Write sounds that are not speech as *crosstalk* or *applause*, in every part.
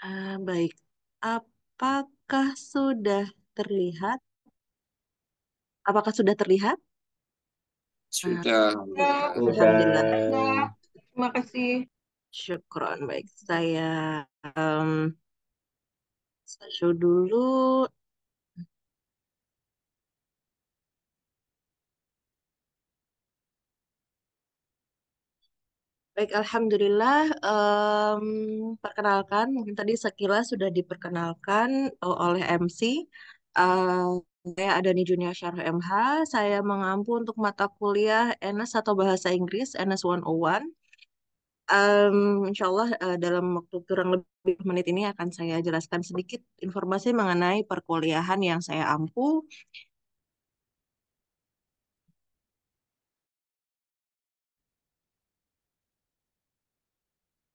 Uh, baik. Apakah sudah terlihat? Apakah sudah terlihat? Sudah. Alhamdulillah. Terima kasih. Syukron. Baik. Saya um, show dulu. Baik, alhamdulillah. Um, perkenalkan, mungkin tadi sekilas sudah diperkenalkan oh, oleh MC. Uh, eh, saya Adani Junior Syarh MH. Saya mengampu untuk mata kuliah NS atau Bahasa Inggris NS 101. Um, insya Allah uh, eh, dalam waktu kurang lebih menit ini akan saya jelaskan sedikit informasi mengenai perkuliahan yang saya ampu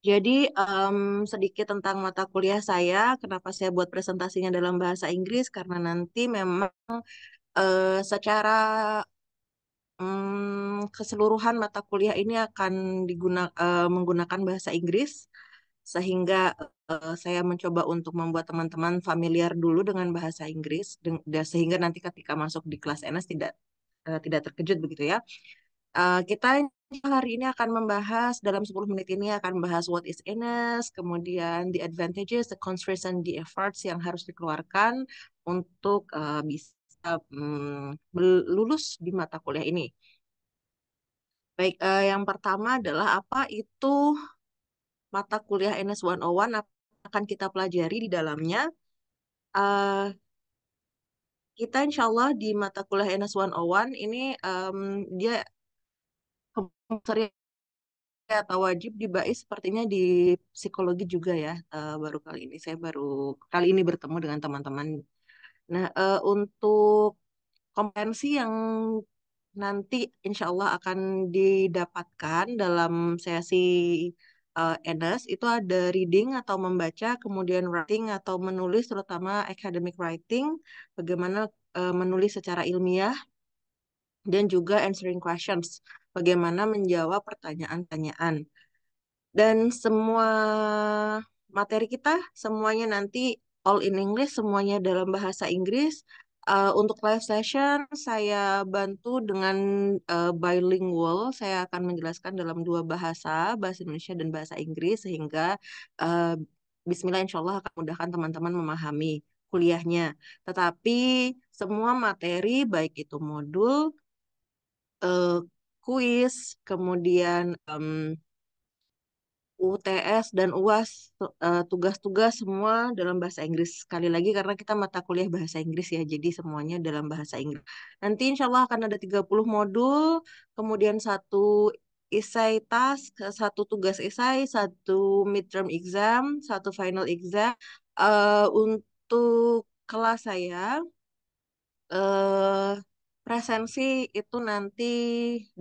Jadi um, sedikit tentang mata kuliah saya, kenapa saya buat presentasinya dalam bahasa Inggris karena nanti memang uh, secara um, keseluruhan mata kuliah ini akan diguna, uh, menggunakan bahasa Inggris sehingga uh, saya mencoba untuk membuat teman-teman familiar dulu dengan bahasa Inggris sehingga nanti ketika masuk di kelas NS tidak uh, tidak terkejut begitu ya kita hari ini akan membahas dalam 10 menit ini akan membahas what is illness, kemudian the advantages, the constraints, and the efforts yang harus dikeluarkan untuk uh, bisa um, lulus di mata kuliah ini. Baik, uh, yang pertama adalah apa itu mata kuliah NS 101 akan kita pelajari di dalamnya. Uh, kita insya Allah di mata kuliah NS 101 ini um, dia Kompulsori atau wajib di BAI sepertinya di psikologi juga ya. Uh, baru kali ini saya baru kali ini bertemu dengan teman-teman. Nah, uh, untuk kompetensi yang nanti insya Allah akan didapatkan dalam sesi uh, eh, NS itu ada reading atau membaca, kemudian writing atau menulis terutama academic writing, bagaimana uh, menulis secara ilmiah, dan juga answering questions, bagaimana menjawab pertanyaan-pertanyaan. Dan semua materi kita semuanya nanti all in English, semuanya dalam bahasa Inggris. Uh, untuk live session saya bantu dengan uh, bilingual. Saya akan menjelaskan dalam dua bahasa, bahasa Indonesia dan bahasa Inggris sehingga uh, Bismillah Insya Allah akan mudahkan teman-teman memahami kuliahnya. Tetapi semua materi baik itu modul Eh, kuis, kemudian um, UTS dan UAS eh, tugas-tugas uh, semua dalam bahasa Inggris sekali lagi karena kita mata kuliah bahasa Inggris ya jadi semuanya dalam bahasa Inggris. Nanti insya Allah akan ada 30 modul, kemudian satu esai task, satu tugas esai, satu midterm exam, satu final exam. Uh, untuk kelas saya uh, presensi itu nanti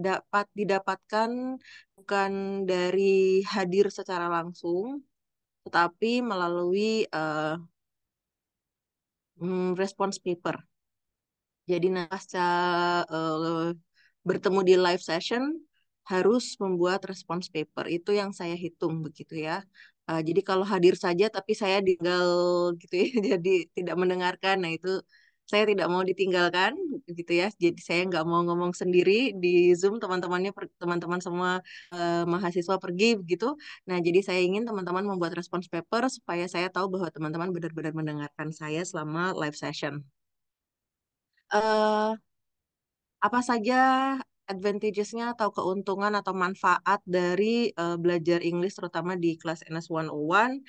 dapat didapatkan bukan dari hadir secara langsung, tetapi melalui uh, response paper. Jadi pasca uh, bertemu di live session harus membuat response paper itu yang saya hitung begitu ya. Uh, jadi kalau hadir saja tapi saya tinggal gitu ya, *laughs* jadi tidak mendengarkan, nah itu saya tidak mau ditinggalkan gitu ya jadi saya nggak mau ngomong sendiri di zoom teman-temannya teman-teman semua eh, mahasiswa pergi begitu nah jadi saya ingin teman-teman membuat response paper supaya saya tahu bahwa teman-teman benar-benar mendengarkan saya selama live session uh, apa saja advantagesnya atau keuntungan atau manfaat dari uh, belajar Inggris terutama di kelas NS 101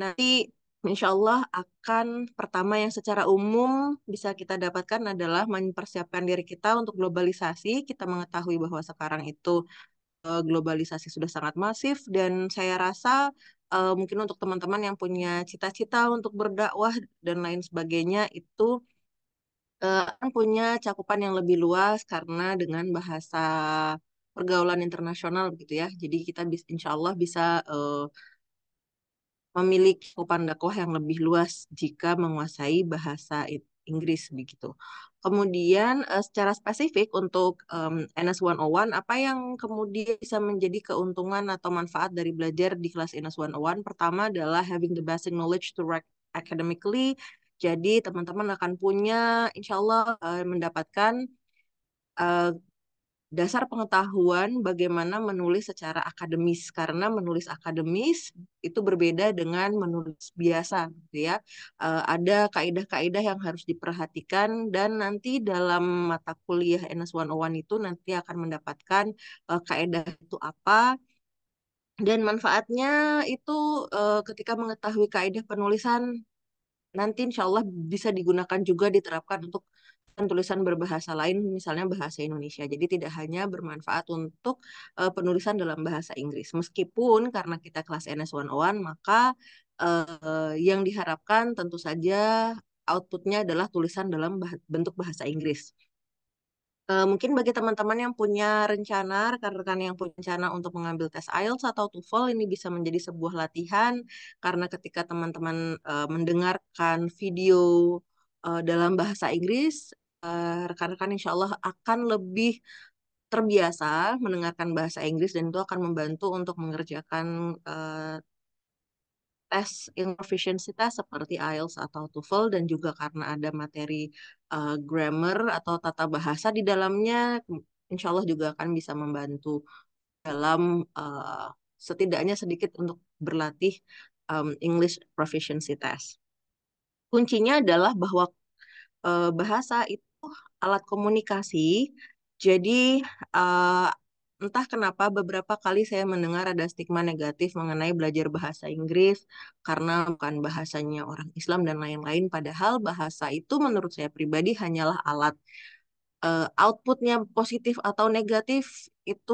nanti insya Allah akan pertama yang secara umum bisa kita dapatkan adalah mempersiapkan diri kita untuk globalisasi. Kita mengetahui bahwa sekarang itu eh, globalisasi sudah sangat masif dan saya rasa eh, mungkin untuk teman-teman yang punya cita-cita untuk berdakwah dan lain sebagainya itu eh, akan punya cakupan yang lebih luas karena dengan bahasa pergaulan internasional begitu ya. Jadi kita bisa insya Allah bisa uh, memiliki kupan dakwah yang lebih luas jika menguasai bahasa Inggris begitu. Kemudian eh, secara spesifik untuk NS 101 apa yang kemudian bisa menjadi keuntungan atau manfaat dari belajar di kelas NS 101? Pertama adalah having the basic knowledge to work academically. Jadi teman-teman akan punya insyaallah eh, mendapatkan eh, dasar pengetahuan bagaimana menulis secara akademis karena menulis akademis itu berbeda dengan menulis biasa gitu ya e, ada kaidah-kaidah yang harus diperhatikan dan nanti dalam mata kuliah NS 101 itu nanti akan mendapatkan e, kaidah itu apa dan manfaatnya itu e, ketika mengetahui kaidah penulisan nanti insya Allah bisa digunakan juga diterapkan untuk tulisan berbahasa lain, misalnya bahasa Indonesia. Jadi tidak hanya bermanfaat untuk uh, penulisan dalam bahasa Inggris. Meskipun karena kita kelas NS101, maka uh, yang diharapkan tentu saja outputnya adalah tulisan dalam bah bentuk bahasa Inggris. Uh, mungkin bagi teman-teman yang punya rencana, rekan-rekan yang punya rencana untuk mengambil tes IELTS atau TOEFL ini bisa menjadi sebuah latihan karena ketika teman-teman uh, mendengarkan video uh, dalam bahasa Inggris rekan-rekan uh, insya Allah akan lebih terbiasa mendengarkan bahasa Inggris dan itu akan membantu untuk mengerjakan uh, tes proficiency test seperti IELTS atau TOEFL dan juga karena ada materi uh, grammar atau tata bahasa di dalamnya insya Allah juga akan bisa membantu dalam uh, setidaknya sedikit untuk berlatih um, English proficiency test. Kuncinya adalah bahwa uh, bahasa itu alat komunikasi. Jadi uh, entah kenapa beberapa kali saya mendengar ada stigma negatif mengenai belajar bahasa Inggris karena bukan bahasanya orang Islam dan lain-lain. Padahal bahasa itu menurut saya pribadi hanyalah alat. Uh, outputnya positif atau negatif itu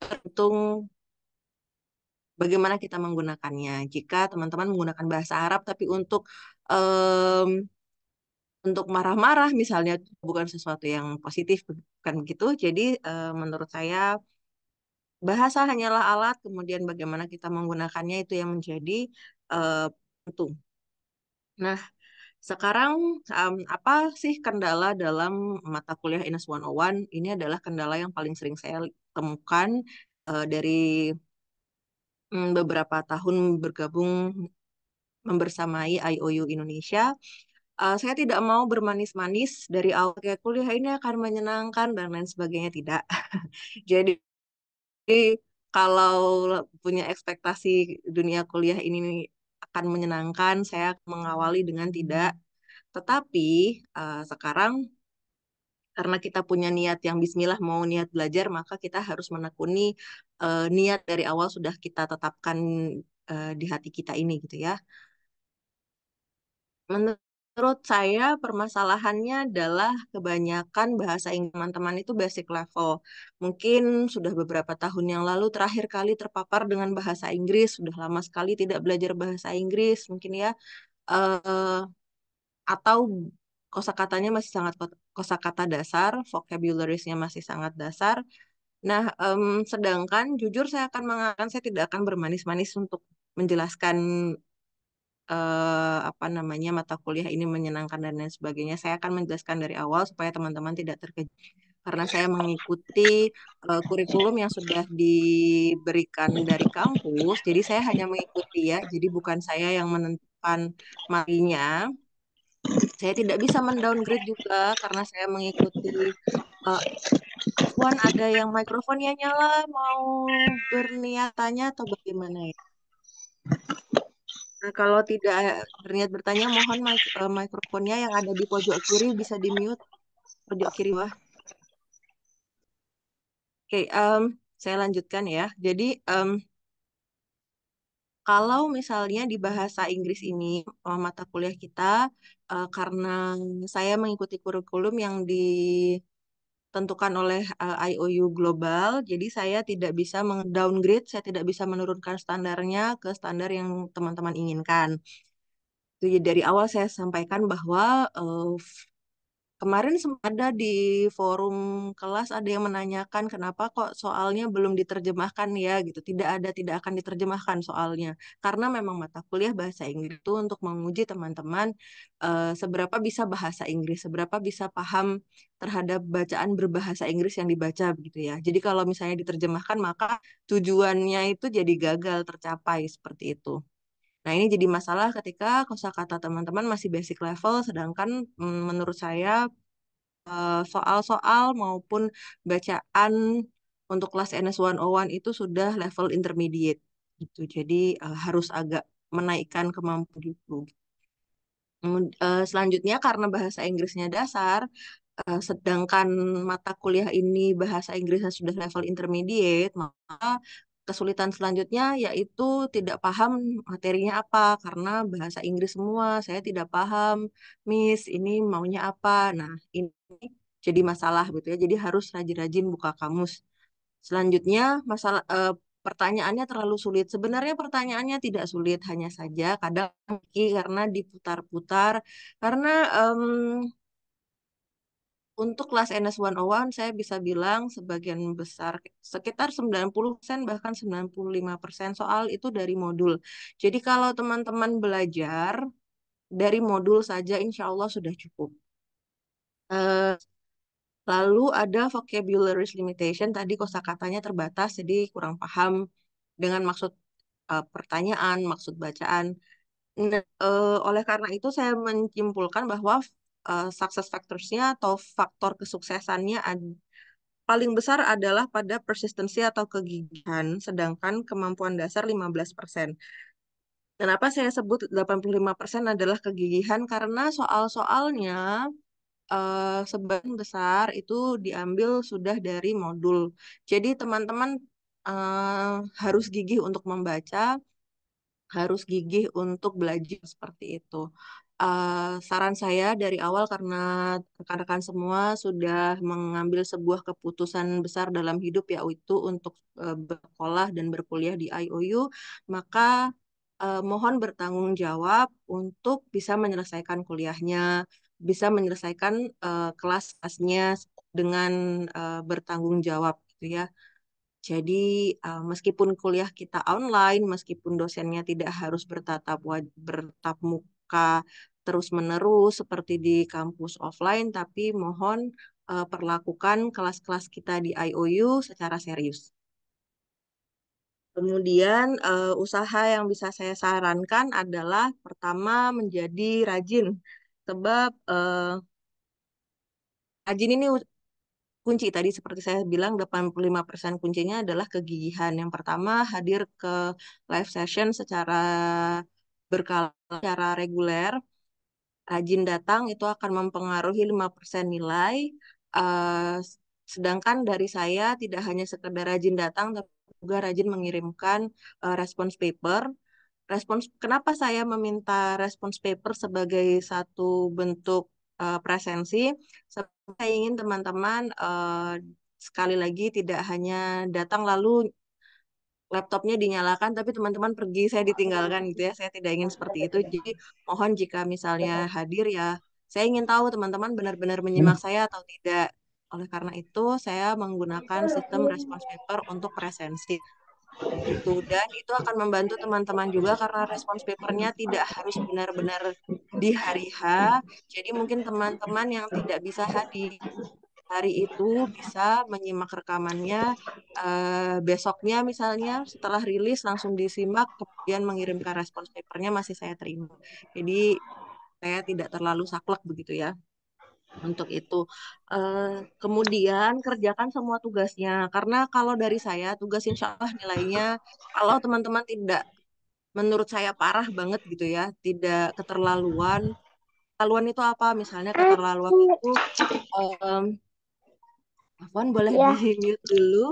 tergantung bagaimana kita menggunakannya. Jika teman-teman menggunakan bahasa Arab tapi untuk um, untuk marah-marah misalnya bukan sesuatu yang positif bukan begitu jadi uh, menurut saya bahasa hanyalah alat kemudian bagaimana kita menggunakannya itu yang menjadi uh, penting nah sekarang um, apa sih kendala dalam mata kuliah INES 101? Ini adalah kendala yang paling sering saya temukan uh, dari um, beberapa tahun bergabung membersamai IOU Indonesia uh, saya tidak mau bermanis-manis dari awal kayak kuliah ini akan menyenangkan dan lain sebagainya tidak. *laughs* Jadi kalau punya ekspektasi dunia kuliah ini akan menyenangkan, saya mengawali dengan tidak. Tetapi uh, sekarang karena kita punya niat yang bismillah mau niat belajar maka kita harus menekuni uh, niat dari awal sudah kita tetapkan uh, di hati kita ini gitu ya menurut Menurut saya permasalahannya adalah kebanyakan bahasa Inggris teman-teman itu basic level. Mungkin sudah beberapa tahun yang lalu terakhir kali terpapar dengan bahasa Inggris, sudah lama sekali tidak belajar bahasa Inggris mungkin ya. Uh, atau kosakatanya masih sangat kosakata dasar, vocabularisnya masih sangat dasar. Nah, um, sedangkan jujur saya akan mengatakan saya tidak akan bermanis-manis untuk menjelaskan eh, apa namanya mata kuliah ini menyenangkan dan lain sebagainya. Saya akan menjelaskan dari awal supaya teman-teman tidak terkejut karena saya mengikuti uh, kurikulum yang sudah diberikan dari kampus. Jadi saya hanya mengikuti ya. Jadi bukan saya yang menentukan marinya. Saya tidak bisa mendowngrade juga karena saya mengikuti uh, ada yang mikrofonnya nyala mau berniatannya atau bagaimana ya? Nah, kalau tidak berniat bertanya, mohon mik uh, eh, mikrofonnya yang ada di pojok kiri bisa di mute. Pojok kiri wah. Oke, okay, um, saya lanjutkan ya. Jadi, um, kalau misalnya di bahasa Inggris ini eh, mata kuliah kita, uh, karena saya mengikuti kurikulum yang di tentukan oleh uh, eh, IOU global. Jadi saya tidak bisa meng-downgrade, saya tidak bisa menurunkan standarnya ke standar yang teman-teman inginkan. Jadi dari awal saya sampaikan bahwa uh, Kemarin sem- ada di forum kelas ada yang menanyakan kenapa kok soalnya belum diterjemahkan ya gitu. Tidak ada, tidak akan diterjemahkan soalnya. Karena memang mata kuliah bahasa Inggris itu untuk menguji teman-teman uh, seberapa bisa bahasa Inggris, seberapa bisa paham terhadap bacaan berbahasa Inggris yang dibaca gitu ya. Jadi kalau misalnya diterjemahkan maka tujuannya itu jadi gagal tercapai seperti itu. Nah, ini jadi masalah ketika kosakata teman-teman masih basic level, sedangkan mmm, menurut saya soal-soal maupun bacaan untuk kelas NS 101 itu sudah level intermediate gitu. Jadi e, harus agak menaikkan kemampuan itu. E, selanjutnya karena bahasa Inggrisnya dasar, e, sedangkan mata kuliah ini bahasa Inggrisnya sudah level intermediate, maka kesulitan selanjutnya yaitu tidak paham materinya apa karena bahasa Inggris semua saya tidak paham Miss ini maunya apa nah ini jadi masalah gitu ya jadi harus rajin-rajin buka kamus selanjutnya masalah e, pertanyaannya terlalu sulit. Sebenarnya pertanyaannya tidak sulit, hanya saja kadang karena diputar-putar, karena um, untuk kelas NS 101 saya bisa bilang sebagian besar sekitar 90% bahkan 95% soal itu dari modul. Jadi kalau teman-teman belajar dari modul saja insya Allah sudah cukup. Uh, lalu ada vocabulary limitation tadi kosa katanya terbatas jadi kurang paham dengan maksud uh, pertanyaan, maksud bacaan. Nah, uh, oleh karena itu saya menyimpulkan bahwa uh, success factors-nya atau faktor kesuksesannya paling besar adalah pada persistensi atau kegigihan, sedangkan kemampuan dasar 15%. Kenapa saya sebut 85% adalah kegigihan? Karena soal-soalnya uh, sebagian besar itu diambil sudah dari modul. Jadi teman-teman uh, harus gigih untuk membaca, harus gigih untuk belajar seperti itu. Eh, saran saya dari awal karena rekan-rekan semua sudah mengambil sebuah keputusan besar dalam hidup yaitu untuk uh, eh, berkolah dan berkuliah di IOU, maka uh, mohon bertanggung jawab untuk bisa menyelesaikan kuliahnya, bisa menyelesaikan uh, kelas-kelasnya dengan uh, bertanggung jawab gitu ya. Jadi uh, meskipun kuliah kita online, meskipun dosennya tidak harus bertatap bertatap muka maka terus-menerus seperti di kampus offline, tapi mohon uh, perlakukan kelas-kelas kita di IOU secara serius. Kemudian uh, usaha yang bisa saya sarankan adalah pertama menjadi rajin, sebab uh, rajin ini kunci tadi seperti saya bilang 85% kuncinya adalah kegigihan. Yang pertama hadir ke live session secara berkala secara reguler, rajin datang itu akan mempengaruhi 5% nilai. Eh, sedangkan dari saya tidak hanya sekedar rajin datang, tapi juga rajin mengirimkan uh, eh, response paper. Respons, kenapa saya meminta response paper sebagai satu bentuk eh, presensi? Saya ingin teman-teman sekali lagi tidak hanya datang lalu laptopnya dinyalakan tapi teman-teman pergi saya iya, ditinggalkan iya. gitu ya saya tidak ingin seperti itu iya, jadi mohon jika misalnya hadir ya saya ingin tahu teman-teman benar-benar menyimak hmm. saya atau tidak oleh karena itu saya menggunakan sistem response paper untuk presensi itu dan itu akan membantu teman-teman juga karena response papernya tidak harus benar-benar di hari H jadi mungkin teman-teman yang tidak bisa hadir hari itu bisa menyimak rekamannya uh, besoknya misalnya setelah rilis langsung disimak kemudian mengirimkan respons papernya masih saya terima. Jadi saya tidak terlalu saklek begitu ya untuk itu. Uh, kemudian kerjakan semua tugasnya karena kalau dari saya tugas insya Allah nilainya kalau teman-teman tidak menurut saya parah banget gitu ya tidak keterlaluan keterlaluan itu apa misalnya keterlaluan itu um, telepon boleh iya. eh, ya. di mute dulu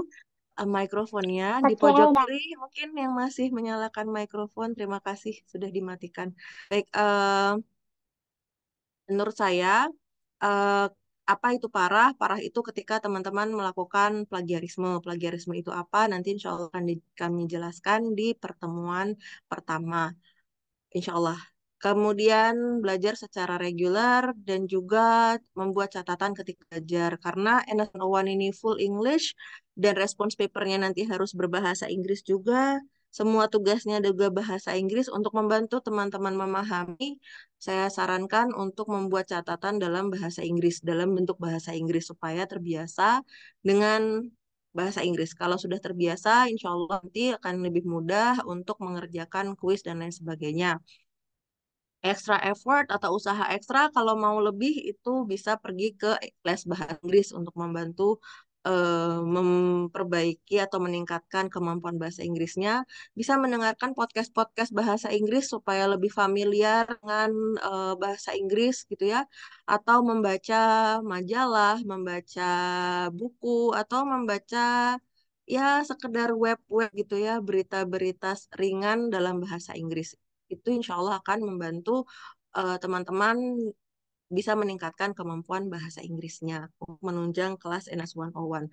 uh, mikrofonnya okay. di pojok kiri mungkin yang masih menyalakan mikrofon terima kasih sudah dimatikan baik uh, menurut saya uh, apa itu parah parah itu ketika teman-teman melakukan plagiarisme plagiarisme itu apa nanti insya Allah akan di, kami jelaskan di pertemuan pertama insya Allah kemudian belajar secara reguler dan juga membuat catatan ketika belajar karena NS101 ini full English dan response papernya nanti harus berbahasa Inggris juga semua tugasnya juga bahasa Inggris untuk membantu teman-teman memahami saya sarankan untuk membuat catatan dalam bahasa Inggris dalam bentuk bahasa Inggris supaya terbiasa dengan bahasa Inggris kalau sudah terbiasa insya Allah nanti akan lebih mudah untuk mengerjakan kuis dan lain sebagainya extra effort atau usaha ekstra kalau mau lebih itu bisa pergi ke les bahasa Inggris untuk membantu eh, memperbaiki atau meningkatkan kemampuan bahasa Inggrisnya bisa mendengarkan podcast-podcast bahasa Inggris supaya lebih familiar dengan uh, bahasa Inggris gitu ya atau membaca majalah membaca buku atau membaca ya sekedar web-web gitu ya berita-berita ringan dalam bahasa Inggris itu insya Allah akan membantu eh, teman-teman uh, bisa meningkatkan kemampuan bahasa Inggrisnya menunjang kelas NS 101.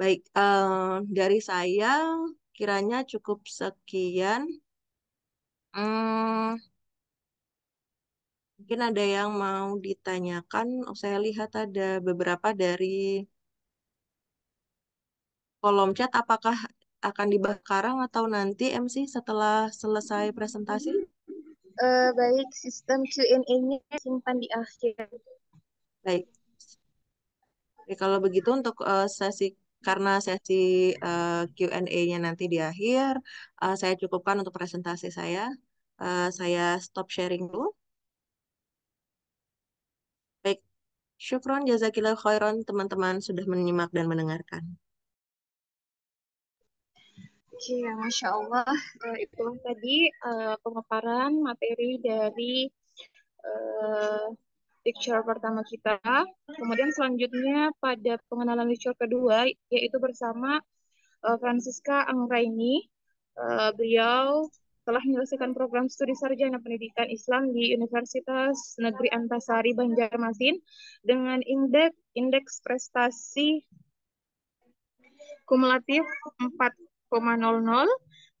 Baik, uh, dari saya kiranya cukup sekian. Hmm, mungkin ada yang mau ditanyakan. Oh, saya lihat ada beberapa dari kolom chat. Apakah akan dibahas atau nanti MC setelah selesai presentasi? Uh, baik, sistem Q&A-nya simpan di akhir. Baik. Oke, kalau begitu untuk uh, sesi karena sesi uh, eh, Q&A-nya nanti di akhir, uh, saya cukupkan untuk presentasi saya. Uh, saya stop sharing dulu. Baik, syukron jazakillah khairan teman-teman sudah menyimak dan mendengarkan. Oke, iya, okay, masya Allah uh, itulah tadi uh, pemaparan materi dari uh, lecture pertama kita. Kemudian selanjutnya pada pengenalan lecture kedua yaitu bersama uh, Francisca Angraini. Uh, beliau telah menyelesaikan program studi sarjana pendidikan Islam di Universitas Negeri Antasari Banjarmasin dengan indeks indeks prestasi kumulatif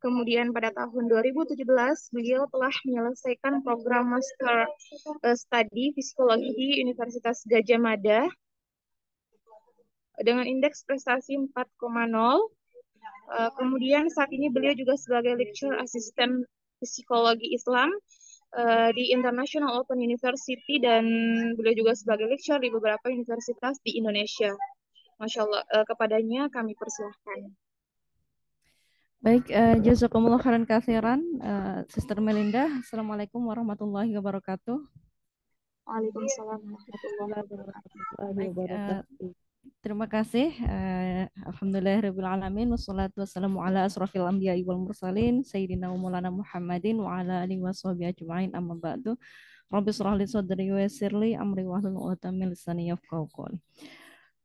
Kemudian pada tahun 2017 beliau telah menyelesaikan program Master eh, Study Psikologi di Universitas Gajah Mada dengan indeks prestasi 4,0. Eh, kemudian saat ini beliau juga sebagai lecturer asisten psikologi Islam eh, di International Open University dan beliau juga sebagai lecturer di beberapa universitas di Indonesia. Masya Allah, kepadanya kami persilahkan. Baik, uh, jazakumullah khairan kasiran, Uh, eh, Sister Melinda, Assalamualaikum warahmatullahi wabarakatuh. Waalaikumsalam warahmatullahi wabarakatuh. Eh, terima kasih. Uh, Alhamdulillah rabbil alamin wassalatu wassalamu ala asrafil anbiya wal mursalin sayyidina wa maulana Muhammadin wa ala alihi washabihi ajmain amma ba'du. Rabbi surah li sadri wa li amri wa hlul 'uqdatam min lisani yafqahu qawli.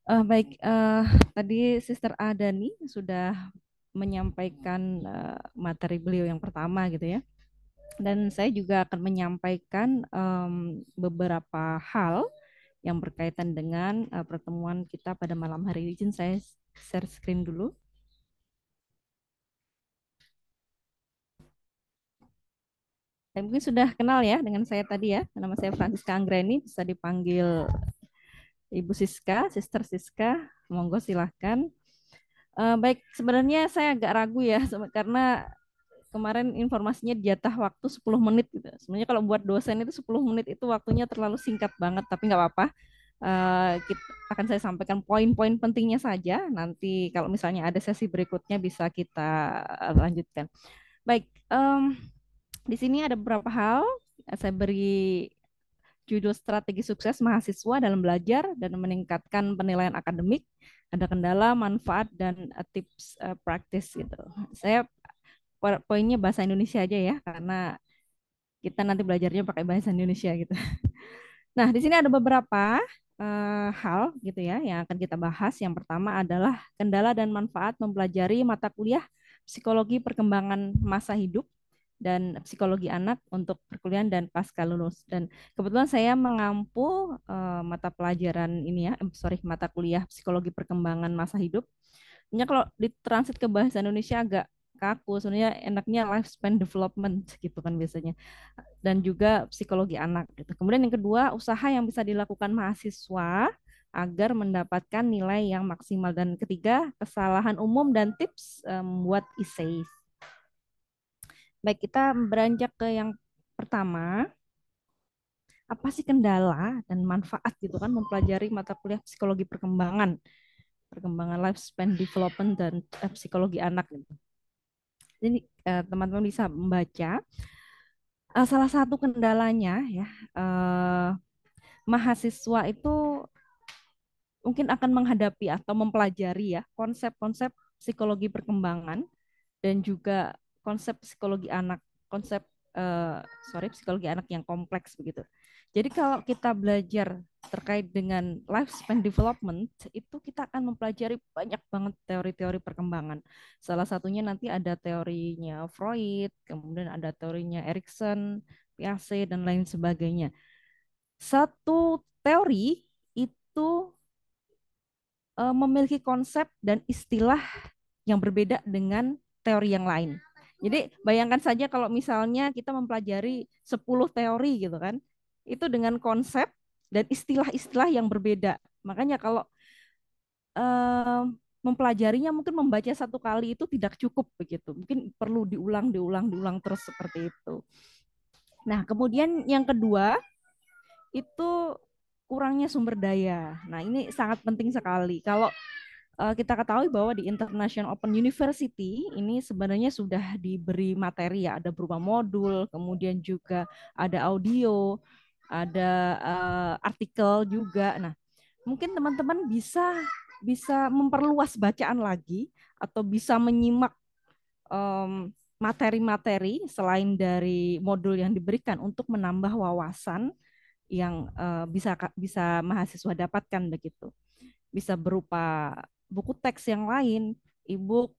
Uh, baik, uh, tadi Sister Adani sudah menyampaikan uh, materi beliau yang pertama gitu ya. Dan saya juga akan menyampaikan um, beberapa hal yang berkaitan dengan uh, pertemuan kita pada malam hari ini. Izin saya share screen dulu. Saya mungkin sudah kenal ya dengan saya tadi ya. Nama saya Francisca Anggreni, bisa dipanggil Ibu Siska, Sister Siska. Monggo silahkan. Uh, baik, sebenarnya saya agak ragu ya *laughs* karena kemarin informasinya jatah waktu 10 menit gitu. Sebenarnya kalau buat dosen itu 10 menit itu waktunya terlalu singkat banget, tapi nggak apa-apa. Uh, akan saya sampaikan poin-poin pentingnya saja. Nanti kalau misalnya ada sesi berikutnya bisa kita lanjutkan. Baik, um, di sini ada beberapa hal. Saya beri judul strategi sukses mahasiswa dalam belajar dan meningkatkan penilaian akademik ada kendala, manfaat dan eh, tips uh, praktis gitu. Saya poinnya bahasa Indonesia aja ya karena kita nanti belajarnya pakai bahasa Indonesia gitu. *laughs* Nah, di sini ada beberapa uh, hal gitu ya yang akan kita bahas. Yang pertama adalah kendala dan manfaat mempelajari mata kuliah psikologi perkembangan masa hidup dan psikologi anak untuk perkuliahan dan pasca lulus. Dan kebetulan saya mengampu uh, mata pelajaran ini ya, sorry mata kuliah psikologi perkembangan masa hidup. Hanya kalau ditransit ke bahasa Indonesia agak kaku, sebenarnya enaknya lifespan development gitu kan biasanya. Dan juga psikologi anak gitu. Kemudian yang kedua, usaha yang bisa dilakukan mahasiswa agar mendapatkan nilai yang maksimal dan ketiga kesalahan umum dan tips eh, membuat um, essays Baik, kita beranjak ke yang pertama. Apa sih kendala dan manfaat gitu kan mempelajari mata kuliah psikologi perkembangan, perkembangan lifespan development dan eh, psikologi anak gitu. Jadi eh, teman-teman bisa membaca eh, salah satu kendalanya ya eh, mahasiswa itu mungkin akan menghadapi atau mempelajari ya konsep-konsep psikologi perkembangan dan juga konsep psikologi anak, konsep uh, sorry psikologi anak yang kompleks begitu. Jadi kalau kita belajar terkait dengan lifespan development itu kita akan mempelajari banyak banget teori-teori perkembangan. Salah satunya nanti ada teorinya Freud, kemudian ada teorinya Erikson, Piaget dan lain sebagainya. Satu teori itu eh, memiliki konsep dan istilah yang berbeda dengan teori yang lain. Jadi bayangkan saja kalau misalnya kita mempelajari 10 teori gitu kan. Itu dengan konsep dan istilah-istilah yang berbeda. Makanya kalau eh, mempelajarinya mungkin membaca satu kali itu tidak cukup begitu. Mungkin perlu diulang, diulang, diulang terus seperti itu. Nah, kemudian yang kedua itu kurangnya sumber daya. Nah, ini sangat penting sekali. Kalau uh, kita ketahui bahwa di International Open University ini sebenarnya sudah diberi materi ya ada berupa modul, kemudian juga ada audio, ada uh, artikel juga. Nah, mungkin teman-teman bisa bisa memperluas bacaan lagi atau bisa menyimak um, materi-materi selain dari modul yang diberikan untuk menambah wawasan yang uh, bisa bisa mahasiswa dapatkan begitu. Bisa berupa buku teks yang lain, e-book,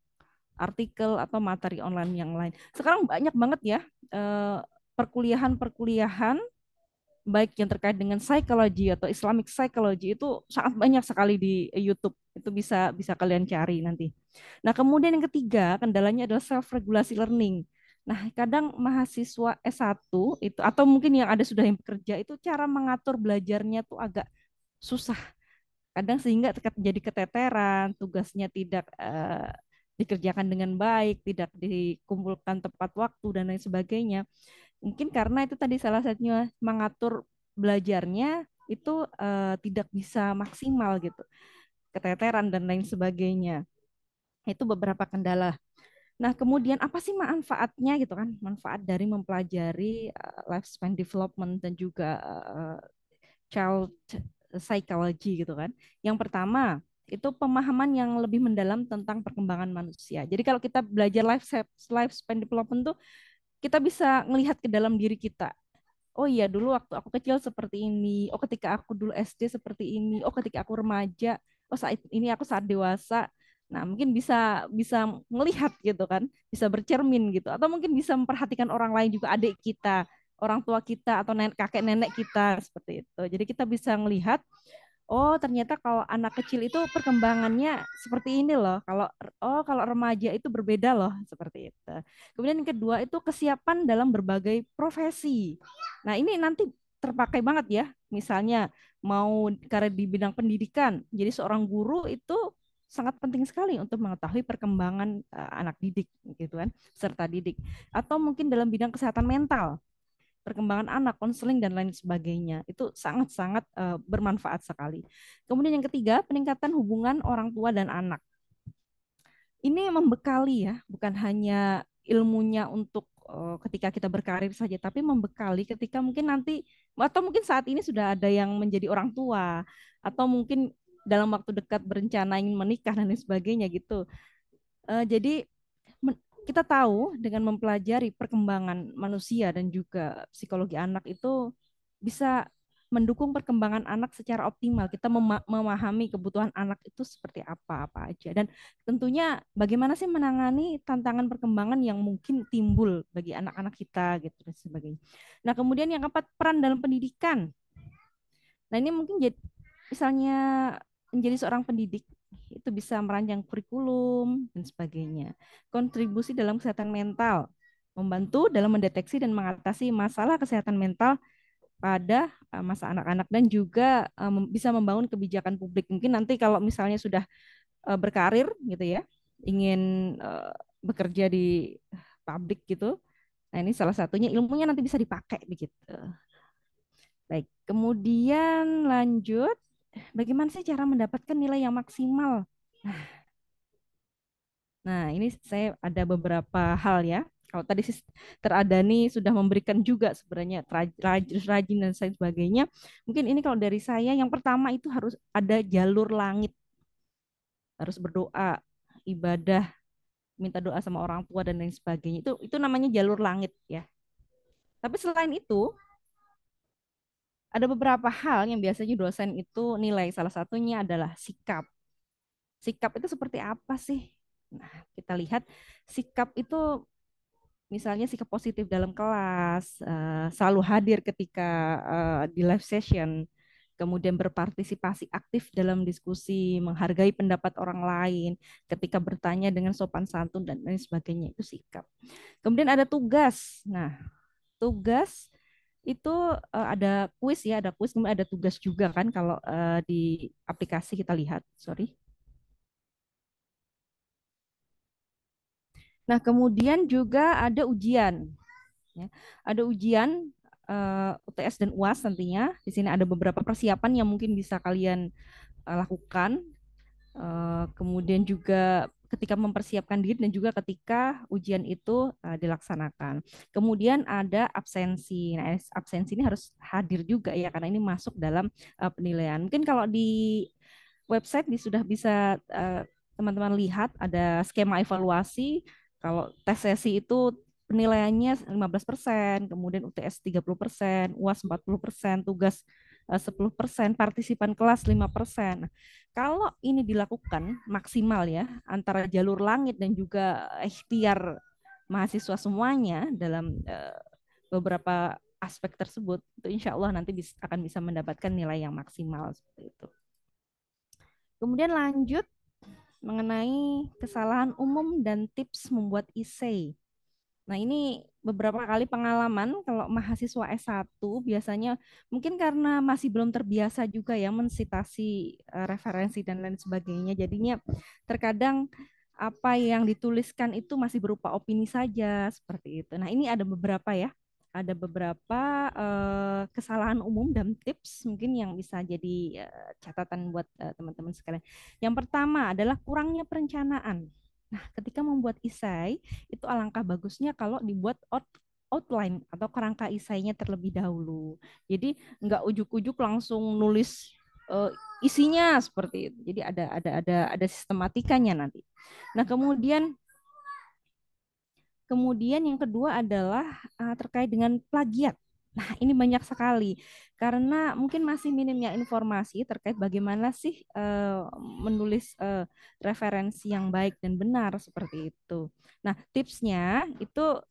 artikel atau materi online yang lain. Sekarang banyak banget ya eh, perkuliahan-perkuliahan baik yang terkait dengan psikologi atau Islamic psychology itu sangat banyak sekali di YouTube. Itu bisa bisa kalian cari nanti. Nah, kemudian yang ketiga, kendalanya adalah self regulasi learning. Nah, kadang mahasiswa S1 itu atau mungkin yang ada sudah yang bekerja itu cara mengatur belajarnya tuh agak susah kadang sehingga jadi keteteran tugasnya tidak uh, dikerjakan dengan baik tidak dikumpulkan tepat waktu dan lain sebagainya mungkin karena itu tadi salah satunya mengatur belajarnya itu uh, tidak bisa maksimal gitu keteteran dan lain sebagainya itu beberapa kendala Nah, kemudian apa sih manfaatnya gitu kan? Manfaat dari mempelajari uh, lifespan development dan juga uh, child psychology gitu kan. Yang pertama itu pemahaman yang lebih mendalam tentang perkembangan manusia. Jadi kalau kita belajar life life span development tuh kita bisa melihat ke dalam diri kita. Oh iya dulu waktu aku kecil seperti ini. Oh ketika aku dulu SD seperti ini. Oh ketika aku remaja. Oh saat ini aku saat dewasa. Nah mungkin bisa bisa melihat gitu kan, bisa bercermin gitu. Atau mungkin bisa memperhatikan orang lain juga adik kita orang tua kita atau nenek, kakek nenek kita seperti itu. Jadi kita bisa melihat oh ternyata kalau anak kecil itu perkembangannya seperti ini loh. Kalau oh kalau remaja itu berbeda loh seperti itu. Kemudian yang kedua itu kesiapan dalam berbagai profesi. Nah, ini nanti terpakai banget ya. Misalnya mau karir di bidang pendidikan. Jadi seorang guru itu sangat penting sekali untuk mengetahui perkembangan eh, anak didik gitu kan, serta didik. Atau mungkin dalam bidang kesehatan mental perkembangan anak, konseling dan lain sebagainya. Itu sangat-sangat uh, bermanfaat sekali. Kemudian yang ketiga, peningkatan hubungan orang tua dan anak. Ini membekali ya, bukan hanya ilmunya untuk eh, ketika kita berkarir saja, tapi membekali ketika mungkin nanti atau mungkin saat ini sudah ada yang menjadi orang tua atau mungkin dalam waktu dekat berencana ingin menikah dan lain sebagainya gitu. Eh, jadi kita tahu dengan mempelajari perkembangan manusia dan juga psikologi anak itu bisa mendukung perkembangan anak secara optimal. Kita memahami kebutuhan anak itu seperti apa-apa aja dan tentunya bagaimana sih menangani tantangan perkembangan yang mungkin timbul bagi anak-anak kita gitu dan sebagainya. Nah, kemudian yang keempat peran dalam pendidikan. Nah, ini mungkin jadi misalnya menjadi seorang pendidik itu bisa merancang kurikulum dan sebagainya. Kontribusi dalam kesehatan mental membantu dalam mendeteksi dan mengatasi masalah kesehatan mental pada eh, masa anak-anak dan juga eh, bisa membangun kebijakan publik. Mungkin nanti kalau misalnya sudah eh, berkarir gitu ya, ingin bekerja di publik gitu. Nah, ini salah satunya ilmunya nanti bisa dipakai begitu. Baik, kemudian lanjut bagaimana sih cara mendapatkan nilai yang maksimal? Nah. nah, ini saya ada beberapa hal ya. Kalau tadi teradani sudah memberikan juga sebenarnya rajin dan lain sebagainya. Mungkin ini kalau dari saya yang pertama itu harus ada jalur langit. Harus berdoa, ibadah, minta doa sama orang tua dan lain sebagainya. Itu itu namanya jalur langit ya. Tapi selain itu, ada beberapa hal yang biasanya dosen itu nilai. Salah satunya adalah sikap. Sikap itu seperti apa sih? Nah, kita lihat sikap itu misalnya sikap positif dalam kelas, eh, selalu hadir ketika eh, di live session, kemudian berpartisipasi aktif dalam diskusi, menghargai pendapat orang lain, ketika bertanya dengan sopan santun dan lain sebagainya itu sikap. Kemudian ada tugas. Nah, tugas itu uh, ada kuis ya, ada kuis, kemudian ada tugas juga kan kalau uh, di aplikasi kita lihat. Sorry. Nah, kemudian juga ada ujian. Ya, ada ujian uh, eh, UTS dan UAS nantinya. Di sini ada beberapa persiapan yang mungkin bisa kalian uh, lakukan. Uh, kemudian juga ketika mempersiapkan diri dan juga ketika ujian itu uh, dilaksanakan. Kemudian ada absensi. Nah, absensi ini harus hadir juga ya karena ini masuk dalam uh, penilaian. Mungkin kalau di website di sudah bisa teman eh, teman-teman lihat ada skema evaluasi kalau tes sesi itu penilaiannya 15%, kemudian UTS 30%, UAS 40%, tugas 10%, partisipan kelas 5% kalau ini dilakukan maksimal ya antara jalur langit dan juga ikhtiar mahasiswa semuanya dalam eh, beberapa aspek tersebut itu insya Allah nanti akan bisa mendapatkan nilai yang maksimal seperti itu. Kemudian lanjut mengenai kesalahan umum dan tips membuat isei. Nah, ini beberapa kali pengalaman kalau mahasiswa S1 biasanya mungkin karena masih belum terbiasa juga ya mensitasi eh, referensi dan lain sebagainya. Jadinya terkadang apa yang dituliskan itu masih berupa opini saja seperti itu. Nah, ini ada beberapa ya. Ada beberapa eh, kesalahan umum dan tips mungkin yang bisa jadi eh, catatan buat teman-teman sekalian. Yang pertama adalah kurangnya perencanaan Nah, ketika membuat isai, itu alangkah bagusnya kalau dibuat out, outline atau kerangka isainya terlebih dahulu. Jadi nggak ujuk-ujuk langsung nulis uh, isinya seperti itu. Jadi ada ada ada ada sistematikanya nanti. Nah, kemudian kemudian yang kedua adalah uh, terkait dengan plagiat. Nah, ini banyak sekali karena mungkin masih minimnya informasi terkait bagaimana sih uh, menulis uh, referensi yang baik dan benar seperti itu. Nah, tipsnya itu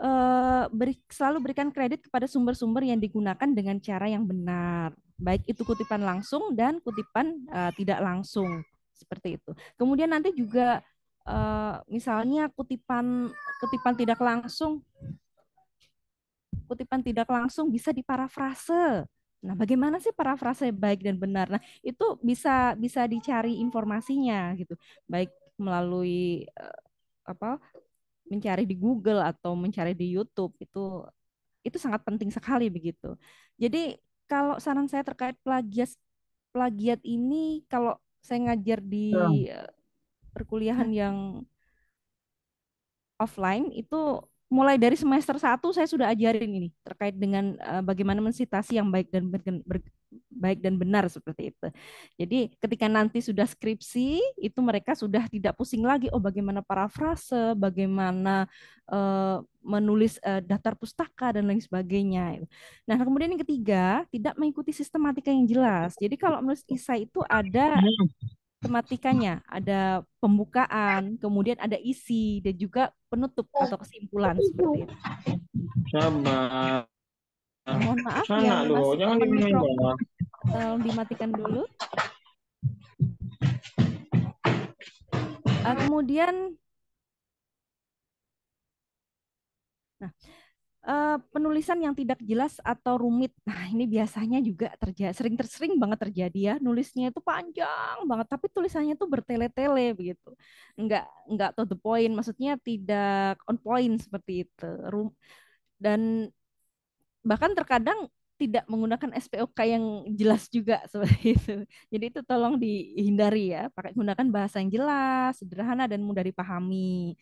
uh, beri, selalu berikan kredit kepada sumber-sumber yang digunakan dengan cara yang benar, baik itu kutipan langsung dan kutipan uh, tidak langsung seperti itu. Kemudian nanti juga uh, misalnya kutipan kutipan tidak langsung kutipan tidak langsung bisa diparafrase. Nah, bagaimana sih parafrase baik dan benar? Nah, itu bisa bisa dicari informasinya gitu. Baik melalui eh, apa? mencari di Google atau mencari di YouTube itu itu sangat penting sekali begitu. Jadi kalau saran saya terkait plagiat plagiat ini kalau saya ngajar di ya. eh, perkuliahan yang offline itu mulai dari semester 1 saya sudah ajarin ini terkait dengan uh, bagaimana mensitasi yang baik dan ber, ber, baik dan benar seperti itu. Jadi ketika nanti sudah skripsi itu mereka sudah tidak pusing lagi oh bagaimana parafrase, bagaimana uh, menulis uh, daftar pustaka dan lain sebagainya. Nah, kemudian yang ketiga, tidak mengikuti sistematika yang jelas. Jadi kalau menulis isai itu ada iya tematikanya, ada pembukaan, kemudian ada isi dan juga penutup oh, atau kesimpulan seperti itu. sama. Mohon maaf sama ya, lo. jangan dimatikan. Tolong dimatikan dulu. kemudian Nah, Uh, penulisan yang tidak jelas atau rumit. Nah, ini biasanya juga terjadi sering tersering banget terjadi ya. Nulisnya itu panjang banget tapi tulisannya itu bertele-tele begitu. Enggak enggak to the point, maksudnya tidak on point seperti itu. Rum dan bahkan terkadang tidak menggunakan SPOK yang jelas juga *laughs* seperti itu. Jadi itu tolong dihindari ya, pakai gunakan bahasa yang jelas, sederhana dan mudah dipahami.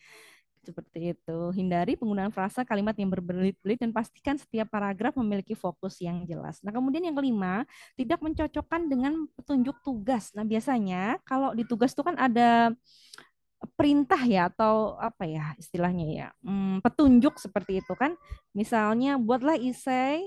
Seperti itu. Hindari penggunaan frasa kalimat yang berbelit-belit dan pastikan setiap paragraf memiliki fokus yang jelas. Nah, kemudian yang kelima, tidak mencocokkan dengan petunjuk tugas. Nah, biasanya kalau di tugas itu kan ada perintah ya atau apa ya istilahnya ya, hmm, petunjuk seperti itu kan. Misalnya buatlah isai,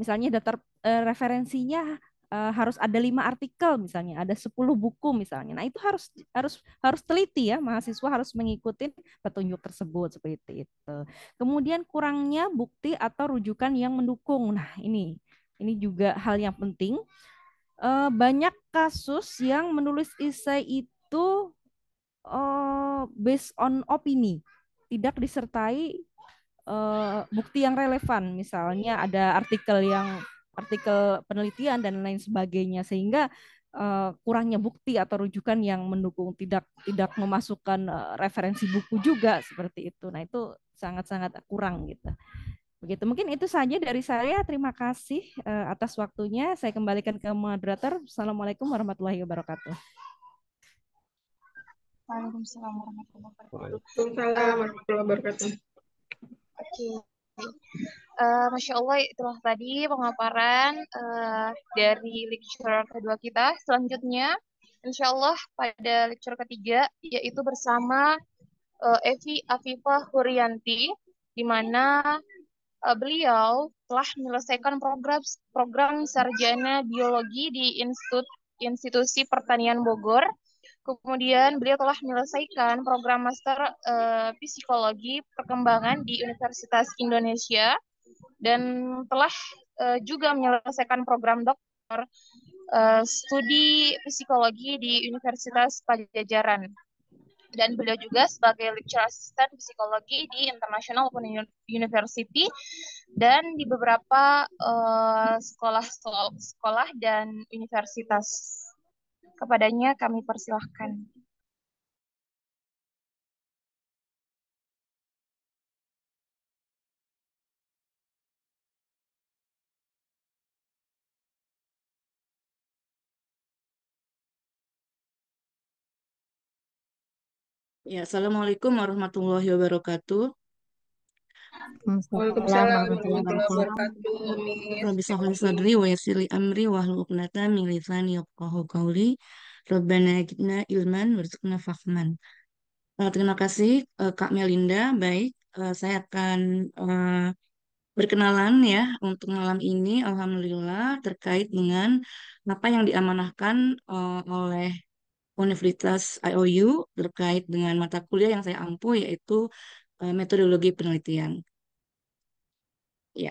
misalnya daftar eh, referensinya uh, harus ada lima artikel misalnya, ada sepuluh buku misalnya. Nah, itu harus harus harus teliti ya, mahasiswa harus mengikuti petunjuk tersebut seperti itu. Kemudian kurangnya bukti atau rujukan yang mendukung. Nah, ini ini juga hal yang penting. Uh, banyak kasus yang menulis isai itu uh, based on opini, tidak disertai uh, bukti yang relevan. Misalnya ada artikel yang artikel penelitian dan lain sebagainya sehingga uh, kurangnya bukti atau rujukan yang mendukung tidak tidak memasukkan uh, referensi buku juga seperti itu. Nah, itu sangat-sangat kurang gitu. Begitu. Mungkin itu saja dari saya. Terima kasih uh, atas waktunya. Saya kembalikan ke moderator. Assalamualaikum warahmatullahi wabarakatuh. Waalaikumsalam warahmatullahi wabarakatuh. Waalaikumsalam warahmatullahi wabarakatuh. Oke. Okay. Uh, Masya Allah itulah tadi pemaparan uh, dari lecture kedua kita. Selanjutnya, Insya Allah pada lecture ketiga yaitu bersama uh, Evi Afifah Hurianti, di mana uh, beliau telah menyelesaikan program program sarjana biologi di Institut Institusi Pertanian Bogor Kemudian beliau telah menyelesaikan program master uh, psikologi perkembangan di Universitas Indonesia dan telah uh, juga menyelesaikan program doktor uh, studi psikologi di Universitas Pajajaran. Dan beliau juga sebagai lecturer assistant psikologi di International Open University dan di beberapa sekolah-sekolah uh, sekolah dan universitas Kepadanya kami persilahkan. Ya, Assalamualaikum warahmatullahi wabarakatuh terima kasih eh, Kak Melinda. Baik, eh, saya akan eh, berkenalan ya untuk malam ini alhamdulillah terkait dengan apa yang diamanahkan oleh Universitas IOU terkait dengan mata kuliah yang saya ampuh yaitu Eh, metodologi penelitian. Ya.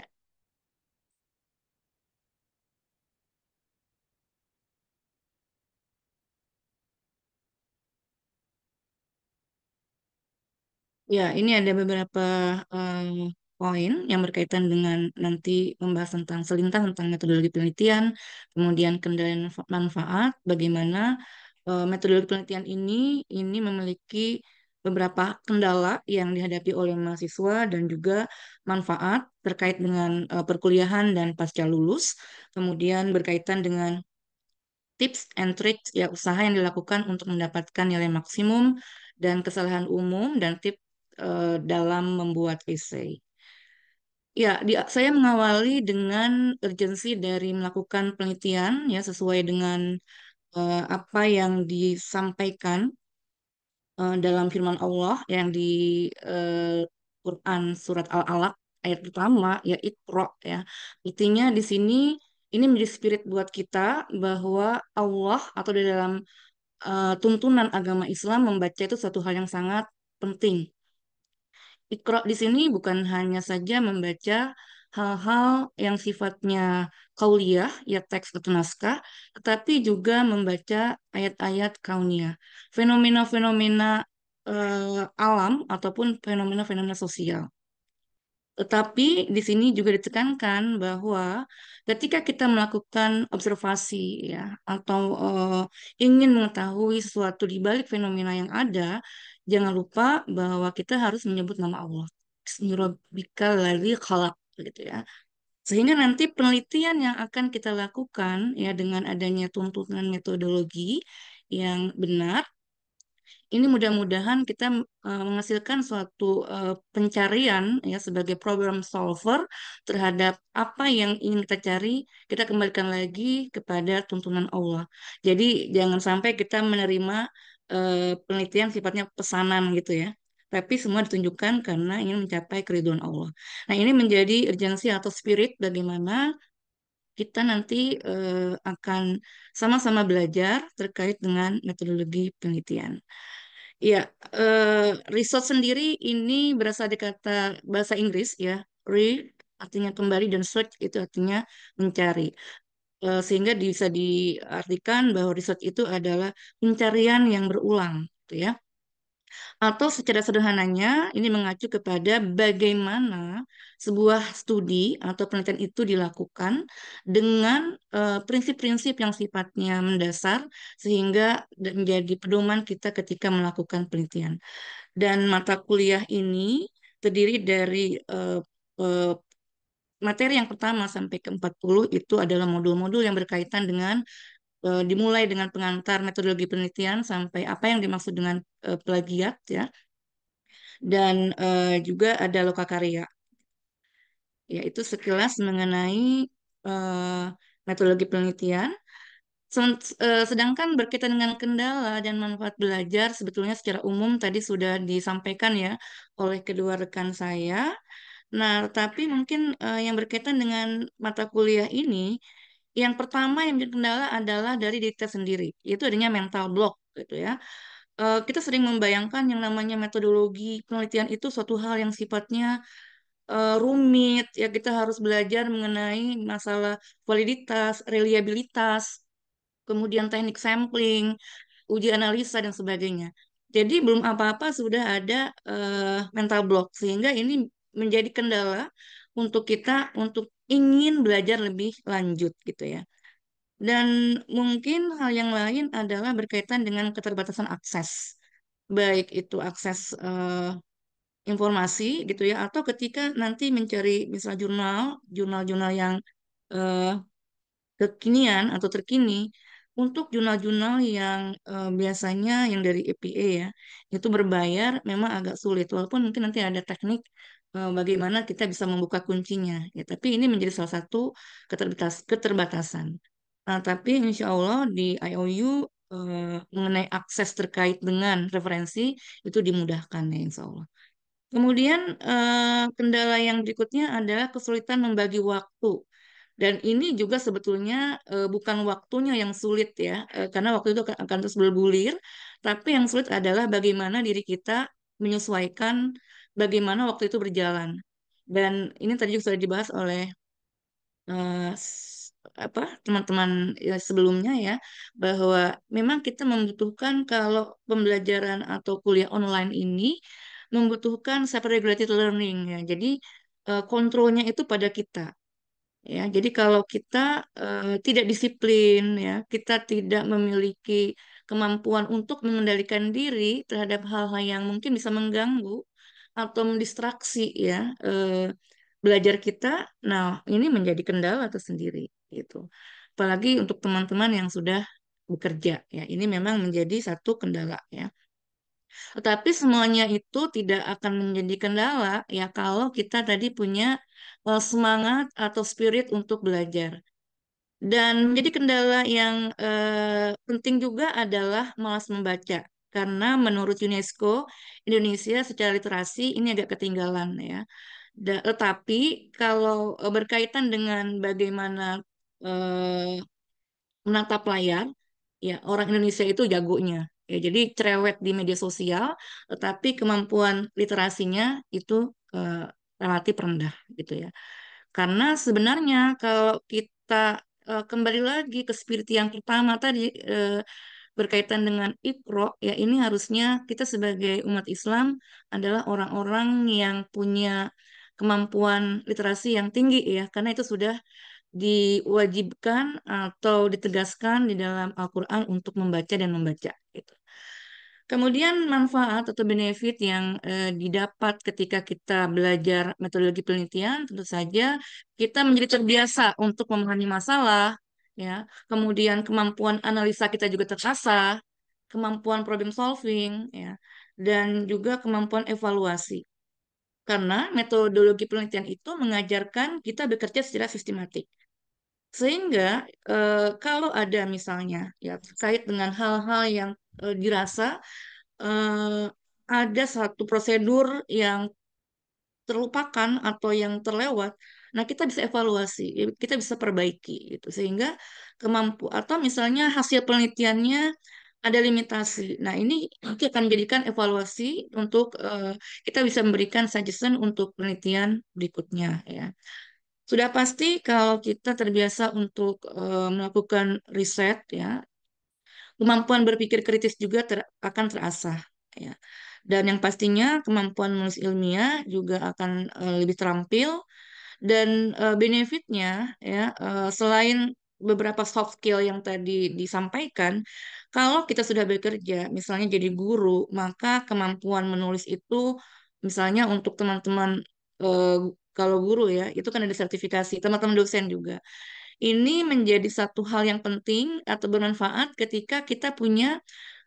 Ya, ini ada beberapa um, poin yang berkaitan dengan nanti membahas tentang selintas tentang metodologi penelitian, kemudian kendala manfaat, bagaimana uh, metodologi penelitian ini ini memiliki beberapa kendala yang dihadapi oleh mahasiswa dan juga manfaat terkait dengan eh, perkuliahan dan pasca lulus, kemudian berkaitan dengan tips and tricks ya usaha yang dilakukan untuk mendapatkan nilai maksimum dan kesalahan umum dan tips eh, dalam membuat esai. Ya, di, saya mengawali dengan urgensi dari melakukan penelitian ya sesuai dengan uh, apa yang disampaikan uh, dalam firman Allah yang di uh, Quran surat Al-Alaq ayat pertama ya ikro ya. Artinya di sini ini menjadi spirit buat kita bahwa Allah atau di dalam uh, tuntunan agama Islam membaca itu satu hal yang sangat penting. ikro di sini bukan hanya saja membaca hal-hal yang sifatnya kauliah ya teks atau naskah, tetapi juga membaca ayat-ayat kaunia, Fenomena-fenomena uh, alam ataupun fenomena-fenomena sosial. Tetapi di sini juga ditekankan bahwa ketika kita melakukan observasi ya atau uh, ingin mengetahui sesuatu di balik fenomena yang ada, jangan lupa bahwa kita harus menyebut nama Allah. Bismillahirrahmanirrahim. gitu ya. Sehingga nanti penelitian yang akan kita lakukan ya dengan adanya tuntutan metodologi yang benar ini mudah-mudahan kita uh, menghasilkan suatu uh, pencarian ya sebagai problem solver terhadap apa yang ingin kita cari kita kembalikan lagi kepada tuntunan Allah jadi jangan sampai kita menerima uh, penelitian sifatnya pesanan gitu ya tapi semua ditunjukkan karena ingin mencapai keriduan Allah. Nah, ini menjadi urgensi atau spirit bagaimana kita nanti uh, akan sama-sama belajar terkait dengan metodologi penelitian. Ya, uh, research sendiri ini berasal dari kata bahasa Inggris ya, re artinya kembali dan search itu artinya mencari eh, sehingga bisa diartikan bahwa riset itu adalah pencarian yang berulang gitu ya atau secara sederhananya ini mengacu kepada bagaimana sebuah studi atau penelitian itu dilakukan dengan eh, prinsip-prinsip yang sifatnya mendasar sehingga menjadi pedoman kita ketika melakukan penelitian. Dan mata kuliah ini terdiri dari uh, uh, materi yang pertama sampai ke 40 itu adalah modul-modul yang berkaitan dengan Eh, dimulai dengan pengantar metodologi penelitian sampai apa yang dimaksud dengan uh, plagiat ya dan uh, juga ada lokakarya yaitu sekilas mengenai uh, metodologi penelitian Sedangkan berkaitan dengan kendala dan manfaat belajar, sebetulnya secara umum tadi sudah disampaikan ya oleh kedua rekan saya. Nah, tapi mungkin uh, yang berkaitan dengan mata kuliah ini, yang pertama yang menjadi kendala adalah dari diri kita sendiri, yaitu adanya mental block gitu ya. Eh, kita sering membayangkan yang namanya metodologi penelitian itu suatu hal yang sifatnya eh, rumit ya kita harus belajar mengenai masalah validitas, reliabilitas, kemudian teknik sampling, uji analisa dan sebagainya. Jadi belum apa-apa sudah ada eh, mental block sehingga ini menjadi kendala untuk kita untuk ingin belajar lebih lanjut gitu ya. Dan mungkin hal yang lain adalah berkaitan dengan keterbatasan akses, baik itu akses uh, informasi gitu ya, atau ketika nanti mencari misalnya jurnal, jurnal-jurnal yang uh, kekinian atau terkini, untuk jurnal-jurnal yang uh, biasanya yang dari EPA ya, itu berbayar memang agak sulit, walaupun mungkin nanti ada teknik Eh, bagaimana kita bisa membuka kuncinya. Ya, tapi ini menjadi salah satu keterbatasan. Nah, tapi insya Allah di IOU eh, mengenai akses terkait dengan referensi itu dimudahkan ya insya Allah. Kemudian eh, kendala yang berikutnya adalah kesulitan membagi waktu. Dan ini juga sebetulnya eh, bukan waktunya yang sulit ya, eh, karena waktu itu akan, akan terus bergulir. Tapi yang sulit adalah bagaimana diri kita menyesuaikan bagaimana waktu itu berjalan. Dan ini tadi juga sudah dibahas oleh uh, apa teman-teman ya, sebelumnya ya bahwa memang kita membutuhkan kalau pembelajaran atau kuliah online ini membutuhkan self regulated learning ya. Jadi uh, kontrolnya itu pada kita ya jadi kalau kita uh, tidak disiplin ya kita tidak memiliki kemampuan untuk mengendalikan diri terhadap hal-hal yang mungkin bisa mengganggu atau mendistraksi ya eh, belajar kita. Nah, ini menjadi kendala tersendiri gitu. Apalagi untuk teman-teman yang sudah bekerja ya. Ini memang menjadi satu kendala ya. Tetapi semuanya itu tidak akan menjadi kendala ya kalau kita tadi punya eh, semangat atau spirit untuk belajar. Dan menjadi kendala yang eh, penting juga adalah malas membaca karena menurut UNESCO Indonesia secara literasi ini agak ketinggalan ya. Da, tetapi kalau e, berkaitan dengan bagaimana eh, menatap layar, ya orang Indonesia itu jagonya. Ya, jadi cerewet di media sosial, tetapi kemampuan literasinya itu eh, relatif rendah gitu ya. Karena sebenarnya kalau kita eh, kembali lagi ke spirit yang pertama tadi eh, berkaitan dengan ikro ya ini harusnya kita sebagai umat Islam adalah orang-orang yang punya kemampuan literasi yang tinggi ya karena itu sudah diwajibkan atau ditegaskan di dalam Al-Qur'an untuk membaca dan membaca gitu. Kemudian manfaat atau benefit yang eh, didapat ketika kita belajar metodologi penelitian tentu saja kita menjadi terbiasa untuk memahami masalah, ya kemudian kemampuan analisa kita juga terasa kemampuan problem solving ya dan juga kemampuan evaluasi karena metodologi penelitian itu mengajarkan kita bekerja secara sistematik sehingga eh, kalau ada misalnya ya terkait dengan hal-hal yang eh, dirasa eh, ada satu prosedur yang terlupakan atau yang terlewat Nah, kita bisa evaluasi, kita bisa perbaiki gitu sehingga kemampu atau misalnya hasil penelitiannya ada limitasi. Nah, ini kita akan jadikan evaluasi untuk uh, kita bisa memberikan suggestion untuk penelitian berikutnya ya. Sudah pasti kalau kita terbiasa untuk uh, melakukan riset ya, kemampuan berpikir kritis juga ter akan terasah ya. Dan yang pastinya kemampuan menulis ilmiah juga akan uh, lebih terampil dan uh, benefitnya ya uh, selain beberapa soft skill yang tadi disampaikan, kalau kita sudah bekerja, misalnya jadi guru, maka kemampuan menulis itu misalnya untuk teman-teman uh, kalau guru ya, itu kan ada sertifikasi, teman-teman dosen juga. Ini menjadi satu hal yang penting atau bermanfaat ketika kita punya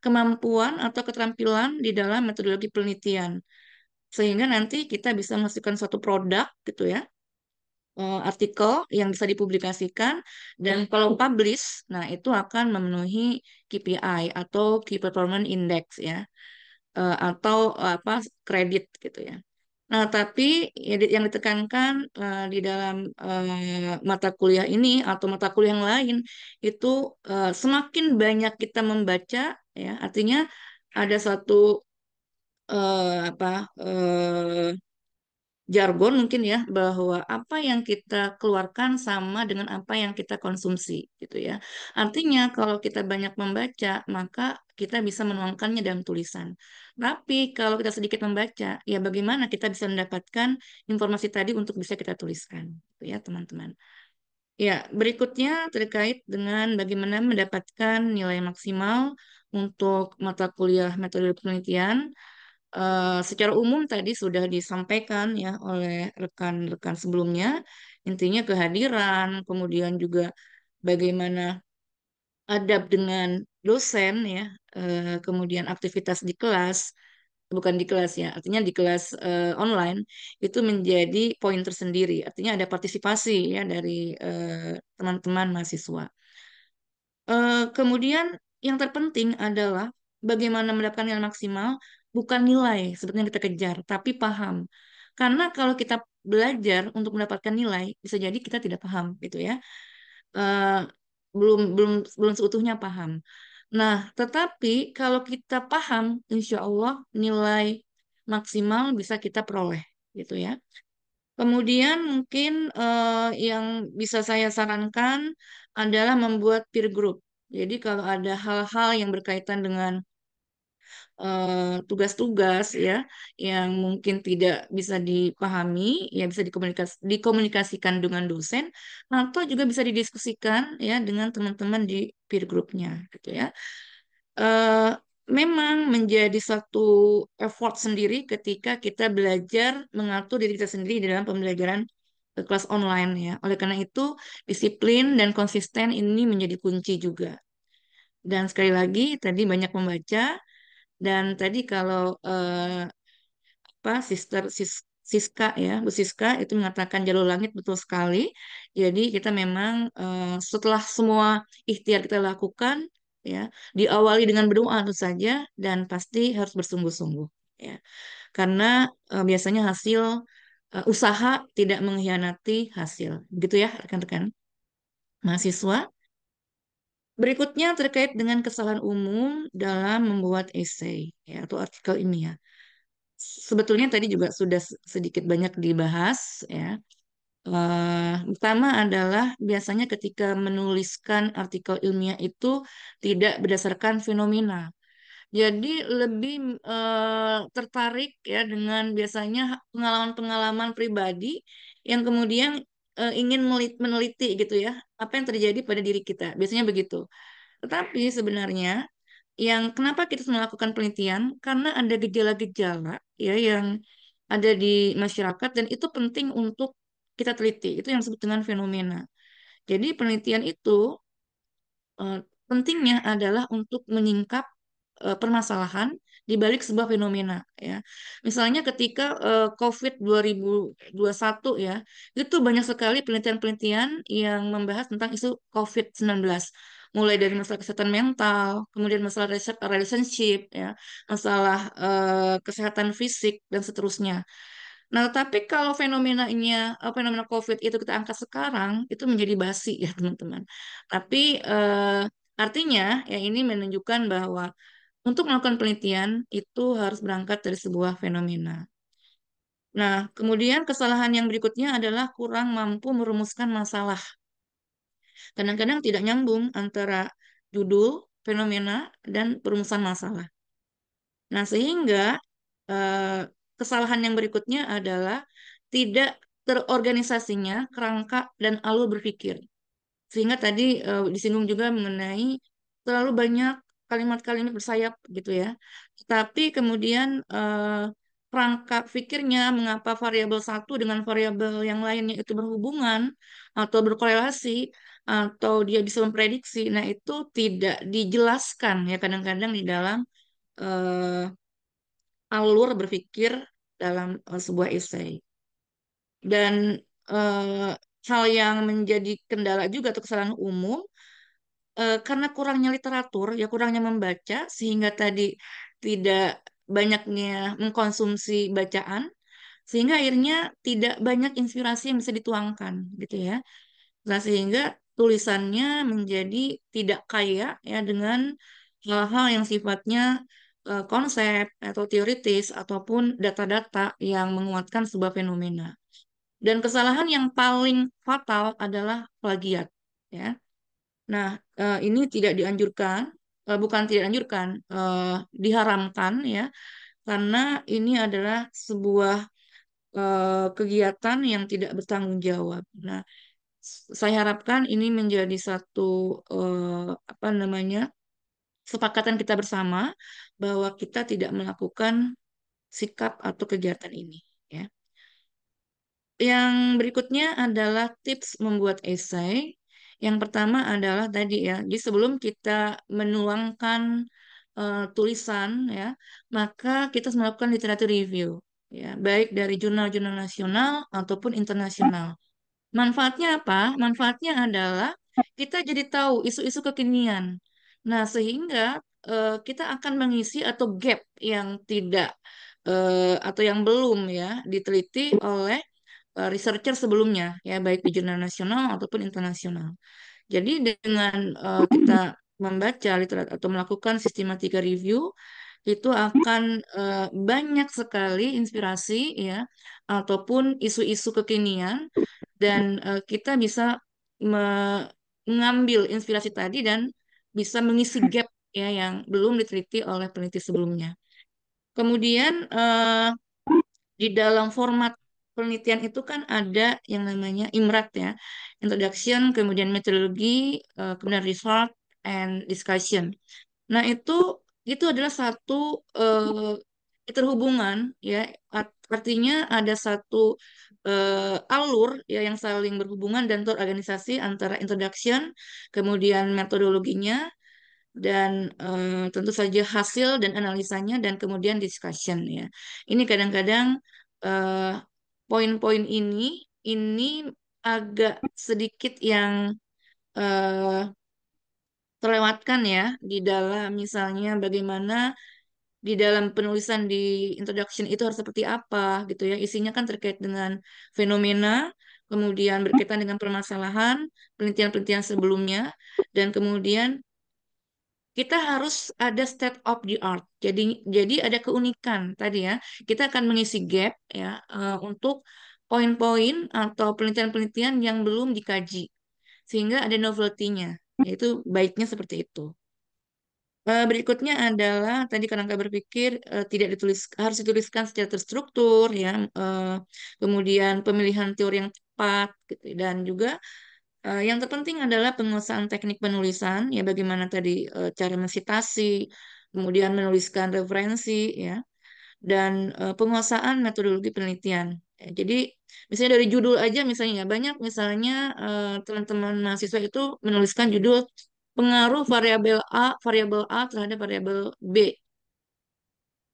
kemampuan atau keterampilan di dalam metodologi penelitian. Sehingga nanti kita bisa masukkan suatu produk gitu ya, uh, artikel yang bisa dipublikasikan dan hmm. kalau publish, nah itu akan memenuhi KPI atau Key Performance Index ya uh, atau uh, apa kredit gitu ya. Nah tapi ya yang ditekankan uh, di dalam uh, mata kuliah ini atau mata kuliah yang lain itu uh, semakin banyak kita membaca ya artinya ada satu uh, apa uh, jargon mungkin ya bahwa apa yang kita keluarkan sama dengan apa yang kita konsumsi gitu ya. Artinya kalau kita banyak membaca maka kita bisa menuangkannya dalam tulisan. Tapi kalau kita sedikit membaca, ya bagaimana kita bisa mendapatkan informasi tadi untuk bisa kita tuliskan gitu ya teman-teman. Ya, berikutnya terkait dengan bagaimana mendapatkan nilai maksimal untuk mata kuliah metode penelitian. Eh, secara umum tadi sudah disampaikan ya oleh rekan-rekan sebelumnya intinya kehadiran kemudian juga bagaimana adab dengan dosen ya uh, kemudian aktivitas di kelas bukan di kelas ya artinya di kelas uh, online itu menjadi poin tersendiri artinya ada partisipasi ya dari teman-teman mahasiswa kemudian yang terpenting adalah bagaimana mendapatkan nilai maksimal bukan nilai sebetulnya kita kejar, tapi paham. Karena kalau kita belajar untuk mendapatkan nilai, bisa jadi kita tidak paham gitu ya. Uh, belum belum belum seutuhnya paham. Nah, tetapi kalau kita paham, insya Allah nilai maksimal bisa kita peroleh gitu ya. Kemudian mungkin uh, yang bisa saya sarankan adalah membuat peer group. Jadi kalau ada hal-hal yang berkaitan dengan Eh, tugas-tugas uh, ya yang mungkin tidak bisa dipahami ya bisa dikomunikas dikomunikasikan dengan dosen atau juga bisa didiskusikan ya dengan teman-teman di peer groupnya gitu ya uh, memang menjadi suatu effort sendiri ketika kita belajar mengatur diri kita sendiri dalam pembelajaran kelas online ya oleh karena itu disiplin dan konsisten ini menjadi kunci juga dan sekali lagi tadi banyak membaca dan tadi kalau uh, apa sister sis, Siska ya, Bu Siska itu mengatakan jalur langit betul sekali. Jadi kita memang uh, setelah semua ikhtiar kita lakukan ya, diawali dengan berdoa itu saja dan pasti harus bersungguh-sungguh ya. Karena uh, biasanya hasil uh, usaha tidak mengkhianati hasil. gitu ya rekan-rekan mahasiswa. Berikutnya terkait dengan kesalahan umum dalam membuat esai ya, atau artikel ini ya. Sebetulnya tadi juga sudah sedikit banyak dibahas ya. Uh, pertama adalah biasanya ketika menuliskan artikel ilmiah itu tidak berdasarkan fenomena. Jadi lebih uh, tertarik ya dengan biasanya pengalaman-pengalaman pribadi yang kemudian uh, ingin meneliti gitu ya apa yang terjadi pada diri kita biasanya begitu tetapi sebenarnya yang kenapa kita melakukan penelitian karena ada gejala-gejala ya yang ada di masyarakat dan itu penting untuk kita teliti itu yang disebut dengan fenomena jadi penelitian itu uh, pentingnya adalah untuk menyingkap uh, permasalahan di balik sebuah fenomena ya. Misalnya ketika uh, COVID 2021 ya, itu banyak sekali penelitian-penelitian yang membahas tentang isu COVID-19 mulai dari masalah kesehatan mental, kemudian masalah relationship ya, masalah uh, kesehatan fisik dan seterusnya. Nah, tetapi kalau fenomenanya uh, fenomena COVID itu kita angkat sekarang itu menjadi basi ya, teman-teman. Tapi uh, artinya ya ini menunjukkan bahwa untuk melakukan penelitian itu harus berangkat dari sebuah fenomena. Nah, kemudian kesalahan yang berikutnya adalah kurang mampu merumuskan masalah. Kadang-kadang tidak nyambung antara judul, fenomena, dan perumusan masalah. Nah, sehingga eh, kesalahan yang berikutnya adalah tidak terorganisasinya kerangka dan alur berpikir. Sehingga tadi eh, disinggung juga mengenai terlalu banyak kalimat-kalimat bersayap gitu ya. tetapi kemudian eh, rangka pikirnya mengapa variabel satu dengan variabel yang lainnya itu berhubungan atau berkorelasi atau dia bisa memprediksi. Nah, itu tidak dijelaskan ya kadang-kadang di dalam eh, alur berpikir dalam eh, sebuah esai. Dan eh, hal yang menjadi kendala juga atau kesalahan umum uh, karena kurangnya literatur, ya kurangnya membaca, sehingga tadi tidak banyaknya mengkonsumsi bacaan, sehingga akhirnya tidak banyak inspirasi yang bisa dituangkan, gitu ya. Nah, sehingga tulisannya menjadi tidak kaya ya dengan hal-hal yang sifatnya uh, konsep atau teoritis ataupun data-data yang menguatkan sebuah fenomena. Dan kesalahan yang paling fatal adalah plagiat ya. Nah, eh, ini tidak dianjurkan, eh, bukan tidak dianjurkan, eh, diharamkan ya, karena ini adalah sebuah kegiatan yang tidak bertanggung jawab. Nah, saya harapkan ini menjadi satu apa namanya sepakatan kita bersama bahwa kita tidak melakukan sikap atau kegiatan ini. Ya. Yang berikutnya adalah tips membuat esai yang pertama adalah tadi ya, di sebelum kita menuangkan uh, tulisan ya, maka kita melakukan literatur review ya, baik dari jurnal-jurnal nasional ataupun internasional. Manfaatnya apa? Manfaatnya adalah kita jadi tahu isu-isu kekinian. Nah, sehingga uh, kita akan mengisi atau gap yang tidak uh, atau yang belum ya diteliti oleh Eh, researcher sebelumnya ya baik di jurnal nasional ataupun internasional. Jadi dengan uh, kita membaca literatur atau melakukan sistematika review itu akan uh, banyak sekali inspirasi ya ataupun isu-isu kekinian dan uh, kita bisa mengambil inspirasi tadi dan bisa mengisi gap ya yang belum diteliti oleh peneliti sebelumnya. Kemudian uh, di dalam format penelitian itu kan ada yang namanya IMRAT ya, introduction, kemudian metodologi, eh, kemudian result and discussion. Nah, itu itu adalah satu uh, keterhubungan ya artinya ada satu uh, alur ya yang saling berhubungan dan terorganisasi antara introduction kemudian metodologinya dan uh, tentu saja hasil dan analisanya dan kemudian discussion ya ini kadang-kadang uh, poin-poin ini ini agak sedikit yang uh, terlewatkan ya di dalam misalnya bagaimana di dalam penulisan di introduction itu harus seperti apa gitu ya isinya kan terkait dengan fenomena kemudian berkaitan dengan permasalahan penelitian-penelitian sebelumnya dan kemudian kita harus ada state of the art. Jadi jadi ada keunikan tadi ya. Kita akan mengisi gap ya eh, untuk poin-poin atau penelitian-penelitian yang belum dikaji. Sehingga ada novelty-nya, yaitu baiknya seperti itu. Eh, berikutnya adalah tadi kerangka berpikir eh, tidak ditulis harus dituliskan secara terstruktur ya kemudian pemilihan teori yang tepat gitu, dan juga Eh, yang terpenting adalah penguasaan teknik penulisan, ya bagaimana tadi uh, cara mensitasi, kemudian menuliskan referensi, ya, dan uh, penguasaan metodologi penelitian. Ya, jadi misalnya dari judul aja, misalnya banyak, misalnya teman-teman mahasiswa itu menuliskan judul pengaruh variabel A, variabel A terhadap variabel B,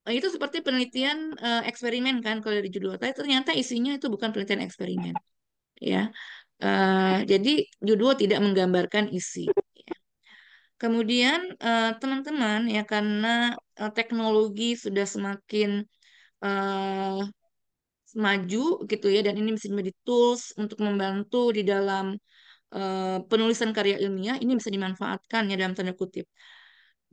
nah, itu seperti penelitian uh, eksperimen kan kalau dari judul tapi ternyata isinya itu bukan penelitian eksperimen ya Eh, jadi judul tidak menggambarkan isi. Ya. Kemudian eh, teman-teman uh, ya karena eh, teknologi sudah semakin uh, maju gitu ya dan ini bisa menjadi tools untuk membantu di dalam uh, penulisan karya ilmiah ini bisa dimanfaatkan ya dalam tanda kutip.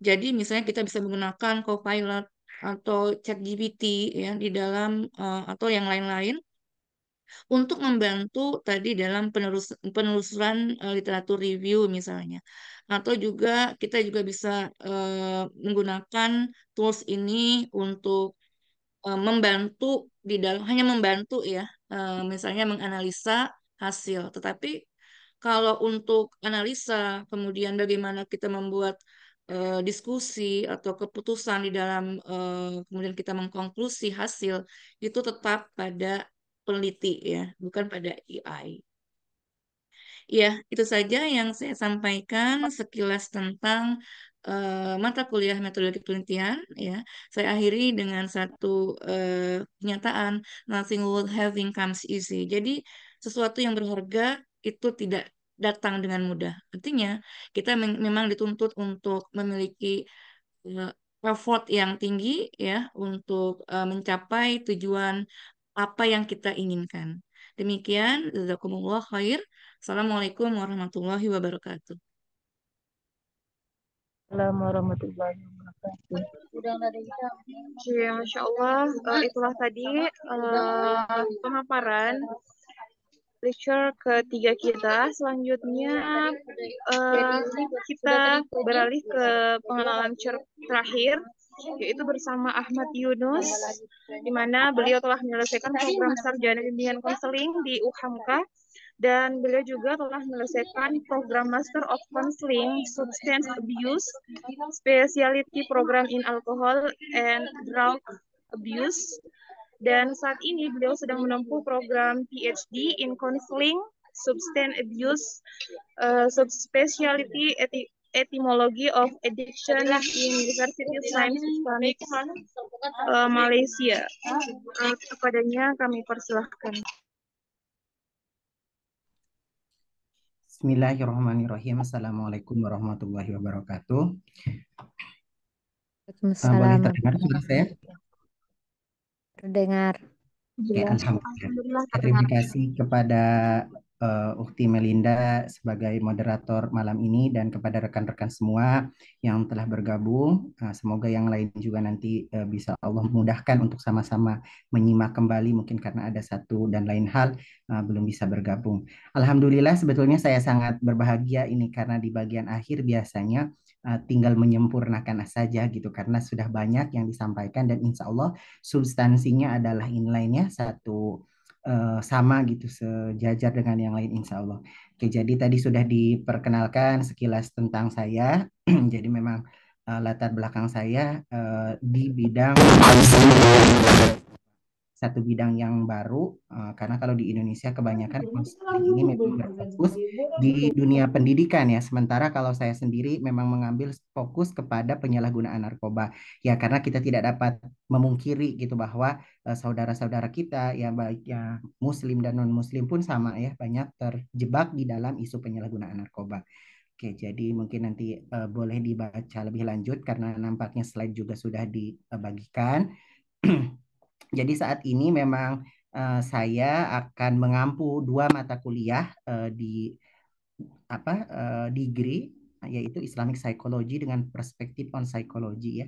Jadi misalnya kita bisa menggunakan Copilot atau ChatGPT ya di dalam uh, atau yang lain-lain untuk membantu tadi dalam penelus penelusuran uh, literatur review misalnya atau juga kita juga bisa uh, menggunakan tools ini untuk eh, membantu di dalam hanya membantu ya misalnya menganalisa hasil tetapi kalau untuk analisa kemudian bagaimana kita membuat diskusi atau keputusan di dalam kemudian kita mengkonklusi hasil itu tetap pada peneliti ya, bukan pada AI. Ya, itu saja yang saya sampaikan sekilas tentang uh, mata kuliah metodologi penelitian ya. Saya akhiri dengan satu uh, eh, pernyataan nothing worth having comes easy. Jadi sesuatu yang berharga itu tidak datang dengan mudah. Artinya kita memang dituntut untuk memiliki uh, effort yang tinggi ya untuk uh, mencapai tujuan apa yang kita inginkan. Demikian, jazakumullah khair. Assalamualaikum warahmatullahi wabarakatuh. Assalamualaikum warahmatullahi wabarakatuh. Ya, Masya Allah, uh, itulah tadi uh, pemaparan lecture ketiga kita. Selanjutnya uh, kita beralih ke pengenalan lecture terakhir yaitu bersama Ahmad Yunus, di mana beliau telah menyelesaikan program sarjana bimbingan konseling di UHAMKA dan beliau juga telah menyelesaikan program Master of Counseling Substance Abuse, Speciality Program in Alcohol and Drug Abuse. Dan saat ini beliau sedang menempuh program PhD in Counseling Substance Abuse, uh, Subspeciality Etimologi of Addiction in University Science Islamic uh, eh, Malaysia. Uh, kepadanya kami persilahkan. Bismillahirrahmanirrahim. Assalamualaikum warahmatullahi wabarakatuh. terdengar suara Terdengar. Ya, Alhamdulillah. Terima kasih kepada uh, Ukti Melinda sebagai moderator malam ini dan kepada rekan-rekan semua yang telah bergabung. Uh, semoga yang lain juga nanti uh, bisa Allah mudahkan untuk sama-sama menyimak kembali mungkin karena ada satu dan lain hal uh, belum bisa bergabung. Alhamdulillah sebetulnya saya sangat berbahagia ini karena di bagian akhir biasanya tinggal menyempurnakan saja gitu karena sudah banyak yang disampaikan dan insya Allah substansinya adalah inline ya satu uh, sama gitu sejajar dengan yang lain insya Allah. Oke, jadi tadi sudah diperkenalkan sekilas tentang saya. *clears throat* jadi memang uh, latar belakang saya uh, di bidang satu bidang yang baru uh, karena kalau di Indonesia kebanyakan iya, konsultan ini memang berfokus iya, di dunia pendidikan ya sementara kalau saya sendiri memang mengambil fokus kepada penyalahgunaan narkoba ya karena kita tidak dapat memungkiri gitu bahwa uh, saudara-saudara kita ya baik ya muslim dan non muslim pun sama ya banyak terjebak di dalam isu penyalahgunaan narkoba Oke, jadi mungkin nanti uh, boleh dibaca lebih lanjut karena nampaknya slide juga sudah dibagikan. *clears throat* Jadi saat ini memang uh, saya akan mengampu dua mata kuliah uh, di apa uh, degree yaitu Islamic Psychology dengan perspektif on psychology ya.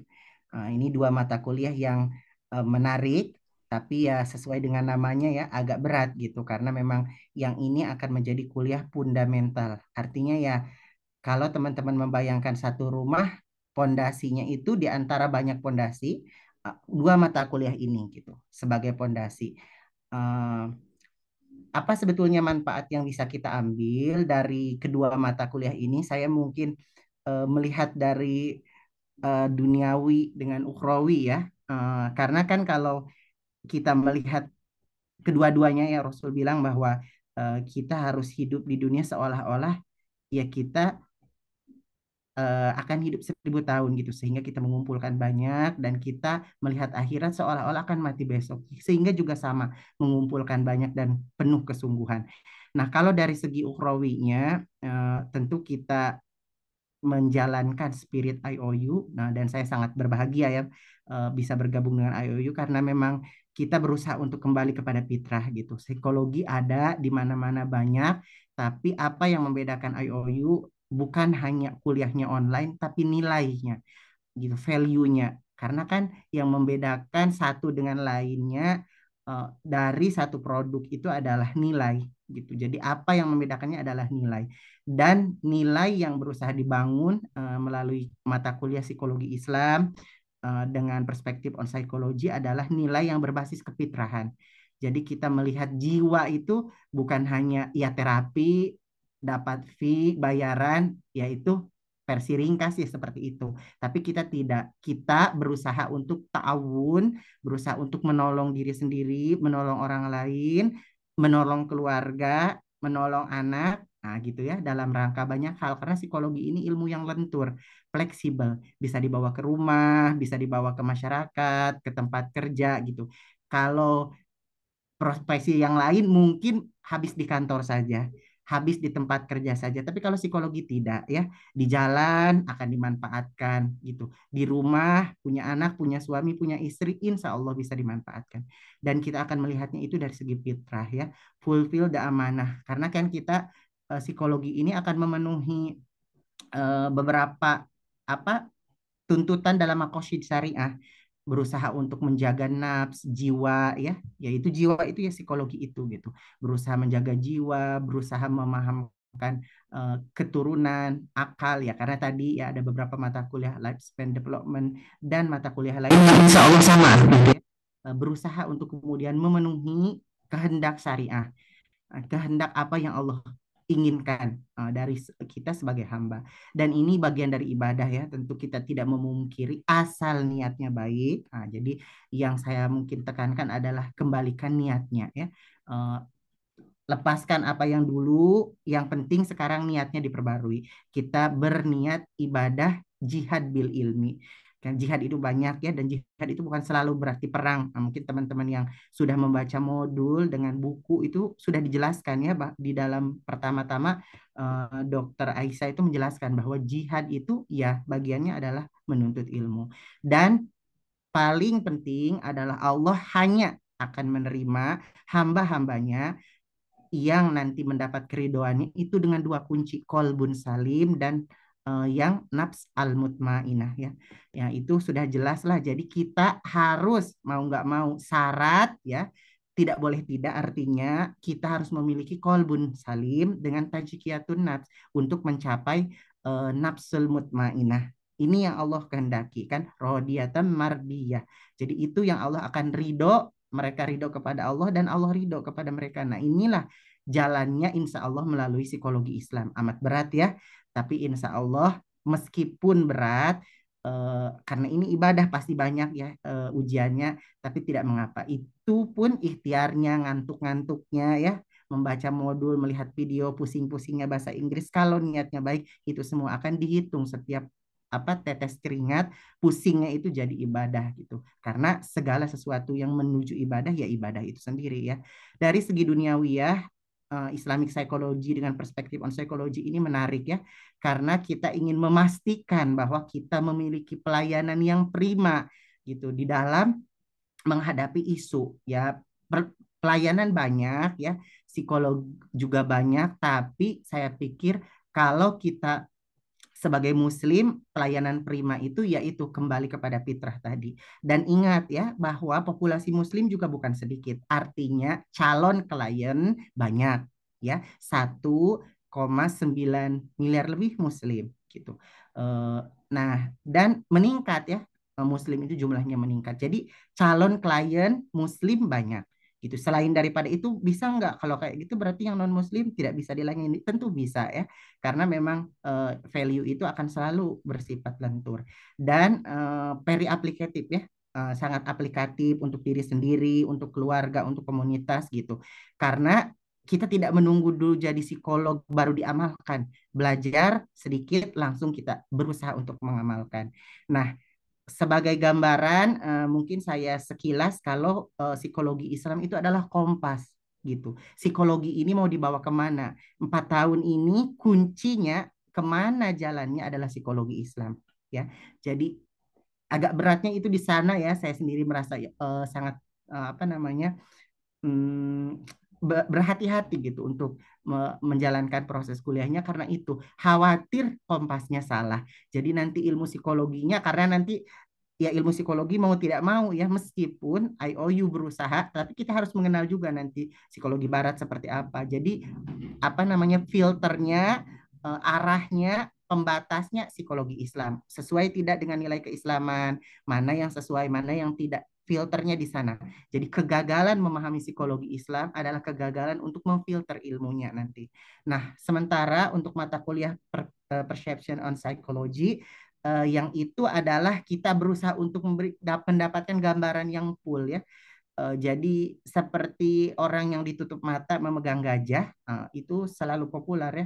Uh, ini dua mata kuliah yang uh, menarik tapi ya sesuai dengan namanya ya agak berat gitu karena memang yang ini akan menjadi kuliah fundamental. Artinya ya kalau teman-teman membayangkan satu rumah pondasinya itu di antara banyak pondasi dua eh, mata kuliah ini gitu sebagai pondasi. Uh, apa sebetulnya manfaat yang bisa kita ambil dari kedua mata kuliah ini? Saya mungkin uh, melihat dari uh, duniawi dengan ukrawi ya, uh, karena kan kalau kita melihat kedua-duanya ya Rasul bilang bahwa uh, kita harus hidup di dunia seolah-olah ya kita uh, akan hidup seribu tahun gitu sehingga kita mengumpulkan banyak dan kita melihat akhirat seolah-olah akan mati besok sehingga juga sama mengumpulkan banyak dan penuh kesungguhan. Nah kalau dari segi ukrawinya uh, eh, tentu kita menjalankan spirit IOU. Nah dan saya sangat berbahagia ya uh, bisa bergabung dengan IOU karena memang kita berusaha untuk kembali kepada fitrah gitu. Psikologi ada di mana-mana banyak, tapi apa yang membedakan IOU bukan hanya kuliahnya online tapi nilainya gitu value-nya karena kan yang membedakan satu dengan lainnya uh, dari satu produk itu adalah nilai gitu jadi apa yang membedakannya adalah nilai dan nilai yang berusaha dibangun uh, melalui mata kuliah psikologi Islam uh, dengan perspektif on psychology adalah nilai yang berbasis kepitrahan, jadi kita melihat jiwa itu bukan hanya ya terapi dapat fee bayaran yaitu versi ringkas ya seperti itu. Tapi kita tidak kita berusaha untuk ta'awun, berusaha untuk menolong diri sendiri, menolong orang lain, menolong keluarga, menolong anak. Nah, gitu ya dalam rangka banyak hal karena psikologi ini ilmu yang lentur, fleksibel, bisa dibawa ke rumah, bisa dibawa ke masyarakat, ke tempat kerja gitu. Kalau profesi yang lain mungkin habis di kantor saja habis di tempat kerja saja. Tapi kalau psikologi tidak ya, di jalan akan dimanfaatkan gitu. Di rumah punya anak, punya suami, punya istri, insya Allah bisa dimanfaatkan. Dan kita akan melihatnya itu dari segi fitrah ya, fulfill the amanah. Karena kan kita eh, psikologi ini akan memenuhi eh, beberapa apa tuntutan dalam makosid syariah berusaha untuk menjaga nafs jiwa ya yaitu jiwa itu ya psikologi itu gitu berusaha menjaga jiwa berusaha memahamkan uh, keturunan akal ya karena tadi ya ada beberapa mata kuliah lifespan development dan mata kuliah lain insya Allah sama gitu, ya. Eh, berusaha untuk kemudian memenuhi kehendak syariah eh, kehendak apa yang Allah inginkan uh, eh, dari kita sebagai hamba. Dan ini bagian dari ibadah ya, tentu kita tidak memungkiri asal niatnya baik. Nah, jadi yang saya mungkin tekankan adalah kembalikan niatnya ya. Uh, lepaskan apa yang dulu, yang penting sekarang niatnya diperbarui. Kita berniat ibadah jihad bil ilmi kan jihad itu banyak ya dan jihad itu bukan selalu berarti perang nah, mungkin teman-teman yang sudah membaca modul dengan buku itu sudah dijelaskan ya di dalam pertama-tama uh, dokter Aisyah itu menjelaskan bahwa jihad itu ya bagiannya adalah menuntut ilmu dan paling penting adalah Allah hanya akan menerima hamba-hambanya yang nanti mendapat keridoannya itu dengan dua kunci kolbun salim dan uh, yang nafs al-mutmainah ya. Ya itu sudah jelas lah. Jadi kita harus mau nggak mau syarat ya tidak boleh tidak artinya kita harus memiliki kolbun salim dengan tajikiyatun nafs untuk mencapai uh, eh, nafsul mutmainah. Ini yang Allah kehendaki kan rodiatan mardiyah. Jadi itu yang Allah akan ridho mereka ridho kepada Allah dan Allah ridho kepada mereka. Nah inilah jalannya insya Allah melalui psikologi Islam. Amat berat ya. Tapi insya Allah meskipun berat, Uh, karena ini ibadah pasti banyak ya uh, ujiannya, tapi tidak mengapa. Itu pun ikhtiarnya, ngantuk-ngantuknya ya, membaca modul, melihat video, pusing-pusingnya bahasa Inggris. Kalau niatnya baik, itu semua akan dihitung setiap apa tetes keringat, pusingnya itu jadi ibadah gitu. Karena segala sesuatu yang menuju ibadah ya ibadah itu sendiri ya. Dari segi duniawi ya, uh, Islamic Psychology dengan perspektif on psychology ini menarik ya karena kita ingin memastikan bahwa kita memiliki pelayanan yang prima gitu di dalam menghadapi isu ya pelayanan banyak ya psikolog juga banyak tapi saya pikir kalau kita sebagai muslim pelayanan prima itu yaitu kembali kepada fitrah tadi. Dan ingat ya bahwa populasi muslim juga bukan sedikit. Artinya calon klien banyak ya. 1,9 miliar lebih muslim gitu. Eh, nah, dan meningkat ya muslim itu jumlahnya meningkat. Jadi calon klien muslim banyak gitu. Selain daripada itu bisa nggak kalau kayak gitu berarti yang non muslim tidak bisa dilayani tentu bisa ya karena memang uh, value itu akan selalu bersifat lentur dan uh, eh, peri aplikatif ya uh, sangat aplikatif untuk diri sendiri, untuk keluarga, untuk komunitas gitu. Karena kita tidak menunggu dulu jadi psikolog baru diamalkan. Belajar sedikit langsung kita berusaha untuk mengamalkan. Nah, sebagai gambaran uh, mungkin saya sekilas kalau uh, psikologi Islam itu adalah kompas gitu. Psikologi ini mau dibawa kemana? Empat tahun ini kuncinya kemana jalannya adalah psikologi Islam ya. Jadi agak beratnya itu di sana ya. Saya sendiri merasa uh, sangat uh, apa namanya um, berhati-hati gitu untuk menjalankan proses kuliahnya karena itu khawatir kompasnya salah. Jadi nanti ilmu psikologinya karena nanti ya ilmu psikologi mau tidak mau ya meskipun IOU berusaha tapi kita harus mengenal juga nanti psikologi barat seperti apa. Jadi apa namanya filternya e, arahnya pembatasnya psikologi Islam sesuai tidak dengan nilai keislaman mana yang sesuai mana yang tidak filternya di sana. Jadi kegagalan memahami psikologi Islam adalah kegagalan untuk memfilter ilmunya nanti. Nah, sementara untuk mata kuliah per, uh, Perception on Psychology uh, yang itu adalah kita berusaha untuk memberi mendapatkan gambaran yang full ya. Eh, jadi seperti orang yang ditutup mata memegang gajah itu selalu populer ya.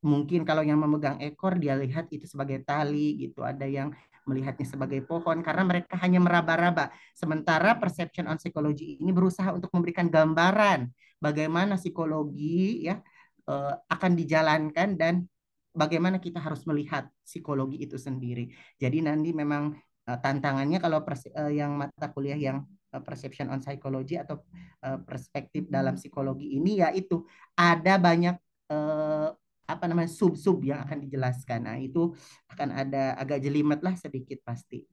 Mungkin kalau yang memegang ekor dia lihat itu sebagai tali gitu. Ada yang melihatnya sebagai pohon karena mereka hanya meraba-raba. Sementara perception on psychology ini berusaha untuk memberikan gambaran bagaimana psikologi ya eh, akan dijalankan dan bagaimana kita harus melihat psikologi itu sendiri. Jadi nanti memang eh, tantangannya kalau eh, yang mata kuliah yang perception on psychology atau perspektif dalam hmm. psikologi ini yaitu ada banyak apa namanya sub-sub yang akan dijelaskan. Nah, itu akan ada agak jelimet lah sedikit pasti.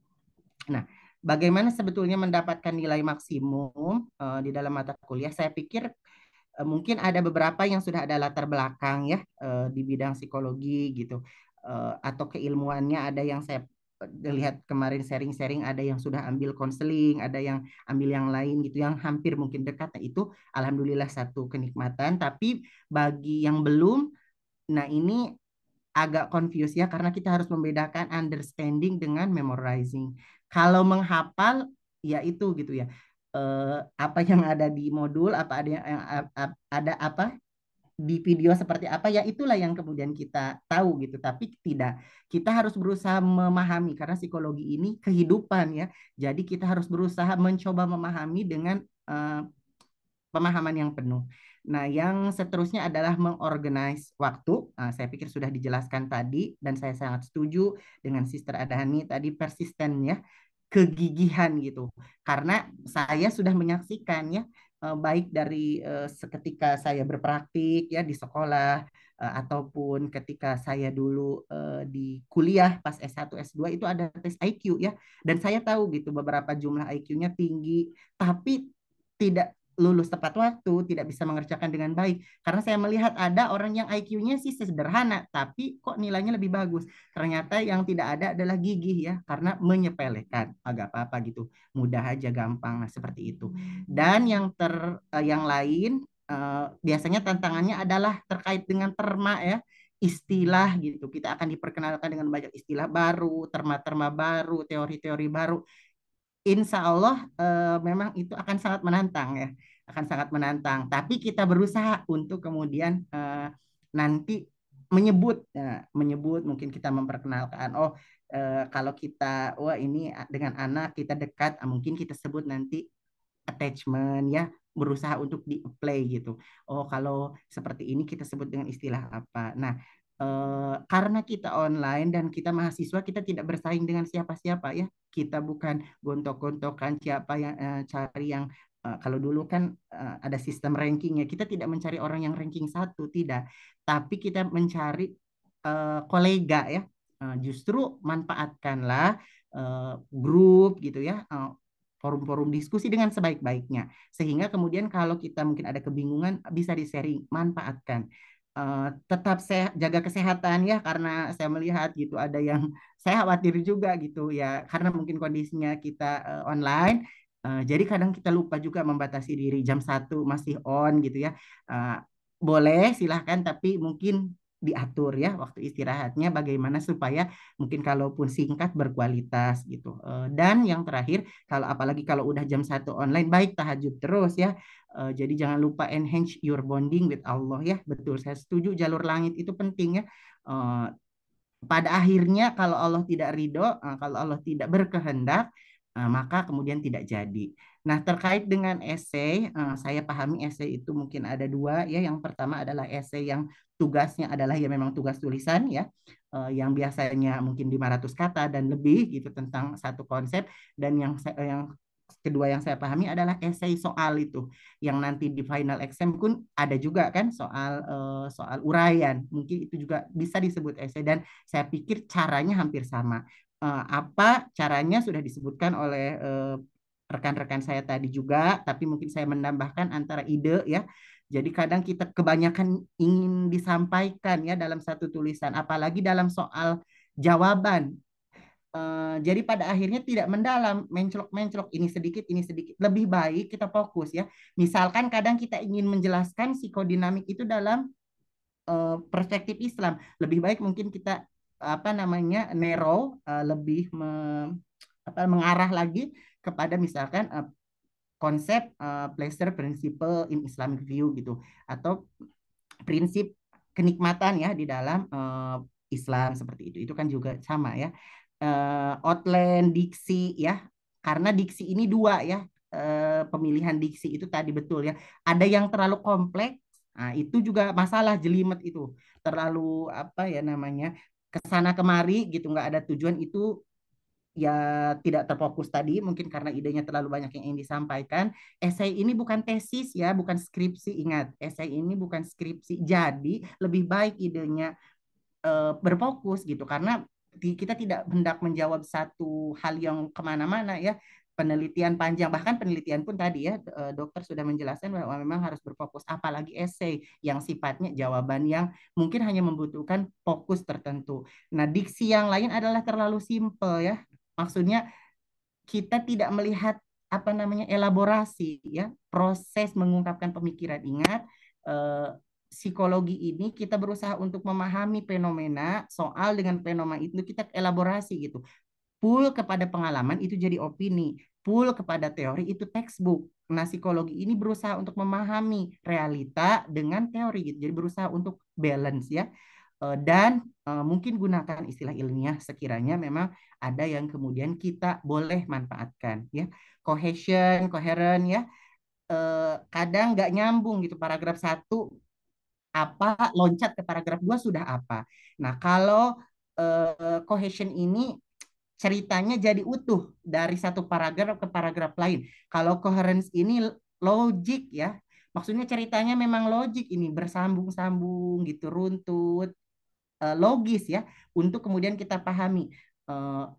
Nah, bagaimana sebetulnya mendapatkan nilai maksimum uh, di dalam mata kuliah? Saya pikir uh, mungkin ada beberapa yang sudah ada latar belakang ya uh, di bidang psikologi gitu uh, atau keilmuannya ada yang saya lihat kemarin sharing-sharing ada yang sudah ambil konseling, ada yang ambil yang lain gitu yang hampir mungkin dekat. Nah, itu alhamdulillah satu kenikmatan, tapi bagi yang belum Nah, ini agak confuse ya karena kita harus membedakan understanding dengan memorizing. Kalau menghafal ya itu gitu ya. Eh, apa yang ada di modul, apa ada yang ada apa di video seperti apa ya itulah yang kemudian kita tahu gitu. Tapi tidak kita harus berusaha memahami karena psikologi ini kehidupan ya. Jadi kita harus berusaha mencoba memahami dengan uh, pemahaman yang penuh. Nah, yang seterusnya adalah mengorganize waktu. Nah, saya pikir sudah dijelaskan tadi dan saya sangat setuju dengan Sister Adhani tadi persisten ya, kegigihan gitu. Karena saya sudah menyaksikan ya eh, baik dari eh, seketika saya berpraktik ya di sekolah eh, ataupun ketika saya dulu di kuliah pas S1 S2 itu ada tes IQ ya dan saya tahu gitu beberapa jumlah IQ-nya tinggi tapi tidak lulus tepat waktu, tidak bisa mengerjakan dengan baik. Karena saya melihat ada orang yang IQ-nya sih sederhana, tapi kok nilainya lebih bagus. Ternyata yang tidak ada adalah gigih ya, karena menyepelekan agak apa-apa gitu. Mudah aja, gampang, nah seperti itu. Dan yang ter eh, yang lain uh, biasanya tantangannya adalah terkait dengan terma ya istilah gitu. Kita akan diperkenalkan dengan banyak istilah baru, terma-terma baru, teori-teori baru insya Allah eh, memang itu akan sangat menantang ya, akan sangat menantang. Tapi kita berusaha untuk kemudian eh, nanti menyebut, eh, menyebut mungkin kita memperkenalkan, oh kalau kita wah ini dengan anak kita dekat, ah, mungkin kita sebut nanti attachment ya berusaha untuk di play gitu. Oh kalau seperti ini kita sebut dengan istilah apa? Nah Eh, karena kita online dan kita mahasiswa kita tidak bersaing dengan siapa-siapa ya kita bukan gontok-gontokan siapa yang eh, cari yang Uh, kalau dulu kan uh, ada sistem rankingnya kita tidak mencari orang yang ranking satu tidak tapi kita mencari uh, kolega ya uh, justru manfaatkanlah uh, grup gitu ya uh, forum-forum diskusi dengan sebaik-baiknya sehingga kemudian kalau kita mungkin ada kebingungan bisa di sharing manfaatkan uh, tetap saya jaga kesehatan ya karena saya melihat gitu ada yang saya khawatir juga gitu ya karena mungkin kondisinya kita uh, online uh, jadi kadang kita lupa juga membatasi diri jam satu masih on gitu ya uh, boleh silahkan tapi mungkin diatur ya waktu istirahatnya bagaimana supaya mungkin kalaupun singkat berkualitas gitu. Eh, dan yang terakhir kalau apalagi kalau udah jam satu online baik tahajud terus ya. Eh, jadi jangan lupa enhance your bonding with Allah ya. Betul saya setuju jalur langit itu penting ya. Eh, pada akhirnya kalau Allah tidak ridho, kalau Allah tidak berkehendak maka kemudian tidak jadi. Nah, terkait dengan esai, eh, saya pahami esai itu mungkin ada dua ya. Yang pertama adalah esai yang tugasnya adalah ya memang tugas tulisan ya, eh, yang biasanya mungkin 500 kata dan lebih gitu tentang satu konsep. Dan yang eh, yang kedua yang saya pahami adalah esai soal itu yang nanti di final exam pun ada juga kan soal soal uraian mungkin itu juga bisa disebut esai dan saya pikir caranya hampir sama apa caranya sudah disebutkan oleh rekan-rekan saya tadi juga, tapi mungkin saya menambahkan antara ide ya. Jadi kadang kita kebanyakan ingin disampaikan ya dalam satu tulisan, apalagi dalam soal jawaban. Uh, jadi pada akhirnya tidak mendalam, menclok-menclok ini sedikit, ini sedikit. Lebih baik kita fokus ya. Misalkan kadang kita ingin menjelaskan psikodinamik itu dalam uh, perspektif Islam. Lebih baik mungkin kita apa namanya narrow, uh, lebih me, apa, mengarah lagi kepada misalkan uh, konsep uh, pleasure principle in Islamic view gitu atau prinsip kenikmatan ya di dalam uh, Islam seperti itu. Itu kan juga sama ya. Uh, outline diksi ya. Karena diksi ini dua ya. Uh, pemilihan diksi itu tadi betul ya. Ada yang terlalu kompleks. Nah, itu juga masalah jelimet itu. Terlalu apa ya namanya? kesana kemari gitu nggak ada tujuan itu ya tidak terfokus tadi mungkin karena idenya terlalu banyak yang ingin disampaikan esai ini bukan tesis ya bukan skripsi ingat esai ini bukan skripsi jadi lebih baik idenya e, berfokus gitu karena kita tidak hendak menjawab satu hal yang kemana-mana ya penelitian panjang bahkan penelitian pun tadi ya eh, dokter sudah menjelaskan bahwa memang harus berfokus apalagi esai yang sifatnya jawaban yang mungkin hanya membutuhkan fokus tertentu. Nah, diksi yang lain adalah terlalu simpel ya. Maksudnya kita tidak melihat apa namanya elaborasi ya proses mengungkapkan pemikiran ingat eh, psikologi ini kita berusaha untuk memahami fenomena soal dengan fenomena itu kita elaborasi gitu pull kepada pengalaman itu jadi opini pull kepada teori itu textbook nah psikologi ini berusaha untuk memahami realita dengan teori gitu jadi berusaha untuk balance ya Eh, dan eh, mungkin gunakan istilah ilmiah sekiranya memang ada yang kemudian kita boleh manfaatkan ya cohesion coherent ya eh, kadang nggak nyambung gitu paragraf satu apa loncat ke paragraf dua sudah apa nah kalau cohesion ini ceritanya jadi utuh dari satu paragraf ke paragraf lain kalau coherence ini logik ya maksudnya ceritanya memang logik ini bersambung-sambung gitu runtut uh, logis ya untuk kemudian kita pahami. Uh,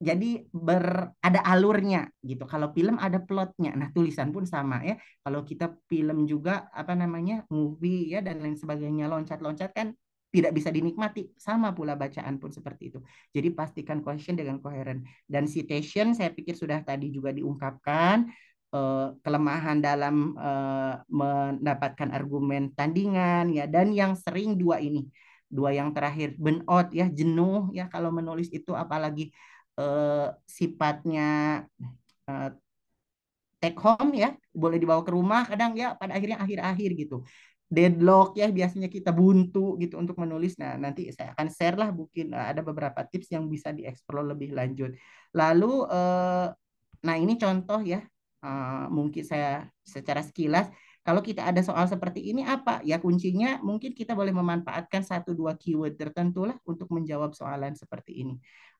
jadi ber, ada alurnya gitu. Kalau film ada plotnya. Nah tulisan pun sama ya. Kalau kita film juga apa namanya movie ya dan lain sebagainya loncat-loncat kan tidak bisa dinikmati. Sama pula bacaan pun seperti itu. Jadi pastikan question dengan koheren. Dan citation saya pikir sudah tadi juga diungkapkan eh, kelemahan dalam eh, mendapatkan argumen tandingan ya dan yang sering dua ini dua yang terakhir burnout ya jenuh ya kalau menulis itu apalagi eh, sifatnya eh, take home ya boleh dibawa ke rumah kadang ya pada akhirnya akhir-akhir gitu deadlock ya biasanya kita buntu gitu untuk menulis. Nah, nanti saya akan share lah mungkin eh, ada beberapa tips yang bisa dieksplor lebih lanjut. Lalu eh, nah ini contoh ya. Eh, mungkin saya secara sekilas kalau kita ada soal seperti ini apa? Ya kuncinya mungkin kita boleh memanfaatkan satu dua keyword tertentu lah untuk menjawab soalan seperti ini.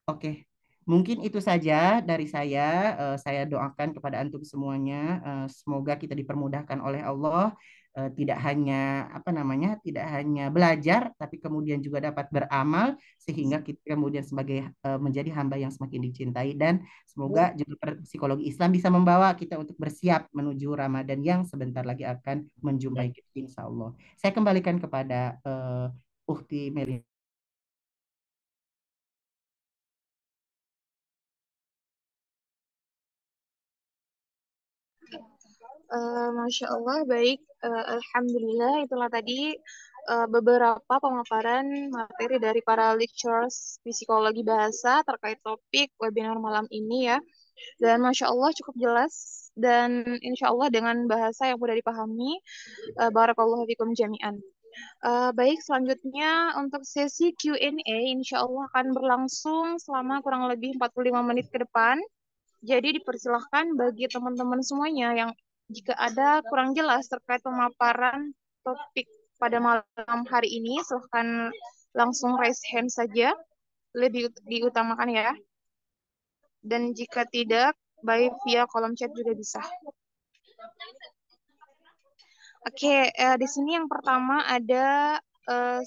Oke, mungkin itu saja dari saya. Eh, saya doakan kepada antum semuanya eh, semoga kita dipermudahkan oleh Allah Eh, tidak hanya apa namanya tidak hanya belajar tapi kemudian juga dapat beramal sehingga kita kemudian sebagai eh, menjadi hamba yang semakin dicintai dan semoga juga psikologi Islam bisa membawa kita untuk bersiap menuju Ramadan yang sebentar lagi akan menjumpai kita insya Allah. Saya kembalikan kepada eh, Ukti Meri. Eh, Masya Allah, baik. Uh, Alhamdulillah, itulah tadi uh, beberapa pemaparan materi dari para lecturers psikologi bahasa terkait topik webinar malam ini ya. Dan Masya Allah cukup jelas dan insya Allah dengan bahasa yang mudah dipahami. Uh, Barakallahu fikum jami'an. Uh, baik, selanjutnya untuk sesi Q&A insya Allah akan berlangsung selama kurang lebih 45 menit ke depan. Jadi dipersilahkan bagi teman-teman semuanya yang jika ada kurang jelas terkait pemaparan topik pada malam hari ini, silahkan langsung raise hand saja. Lebih diutamakan ya. Dan jika tidak, baik via kolom chat juga bisa. Oke, okay, uh, eh, di sini yang pertama ada uh,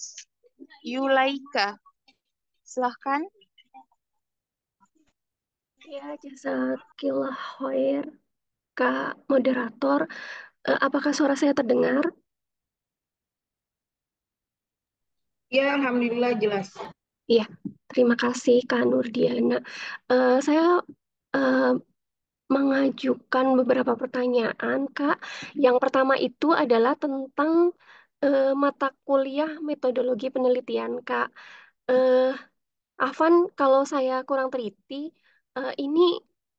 Yulaika. Silahkan. Ya, jasa kilah hoir. Kak moderator, eh, apakah suara saya terdengar? Ya, alhamdulillah jelas. Iya, terima kasih Kak Nurdiana. Uh, saya uh, mengajukan beberapa pertanyaan, Kak. Yang pertama itu adalah tentang mata kuliah metodologi penelitian, Kak. Eh, Afan, kalau saya kurang teliti, ini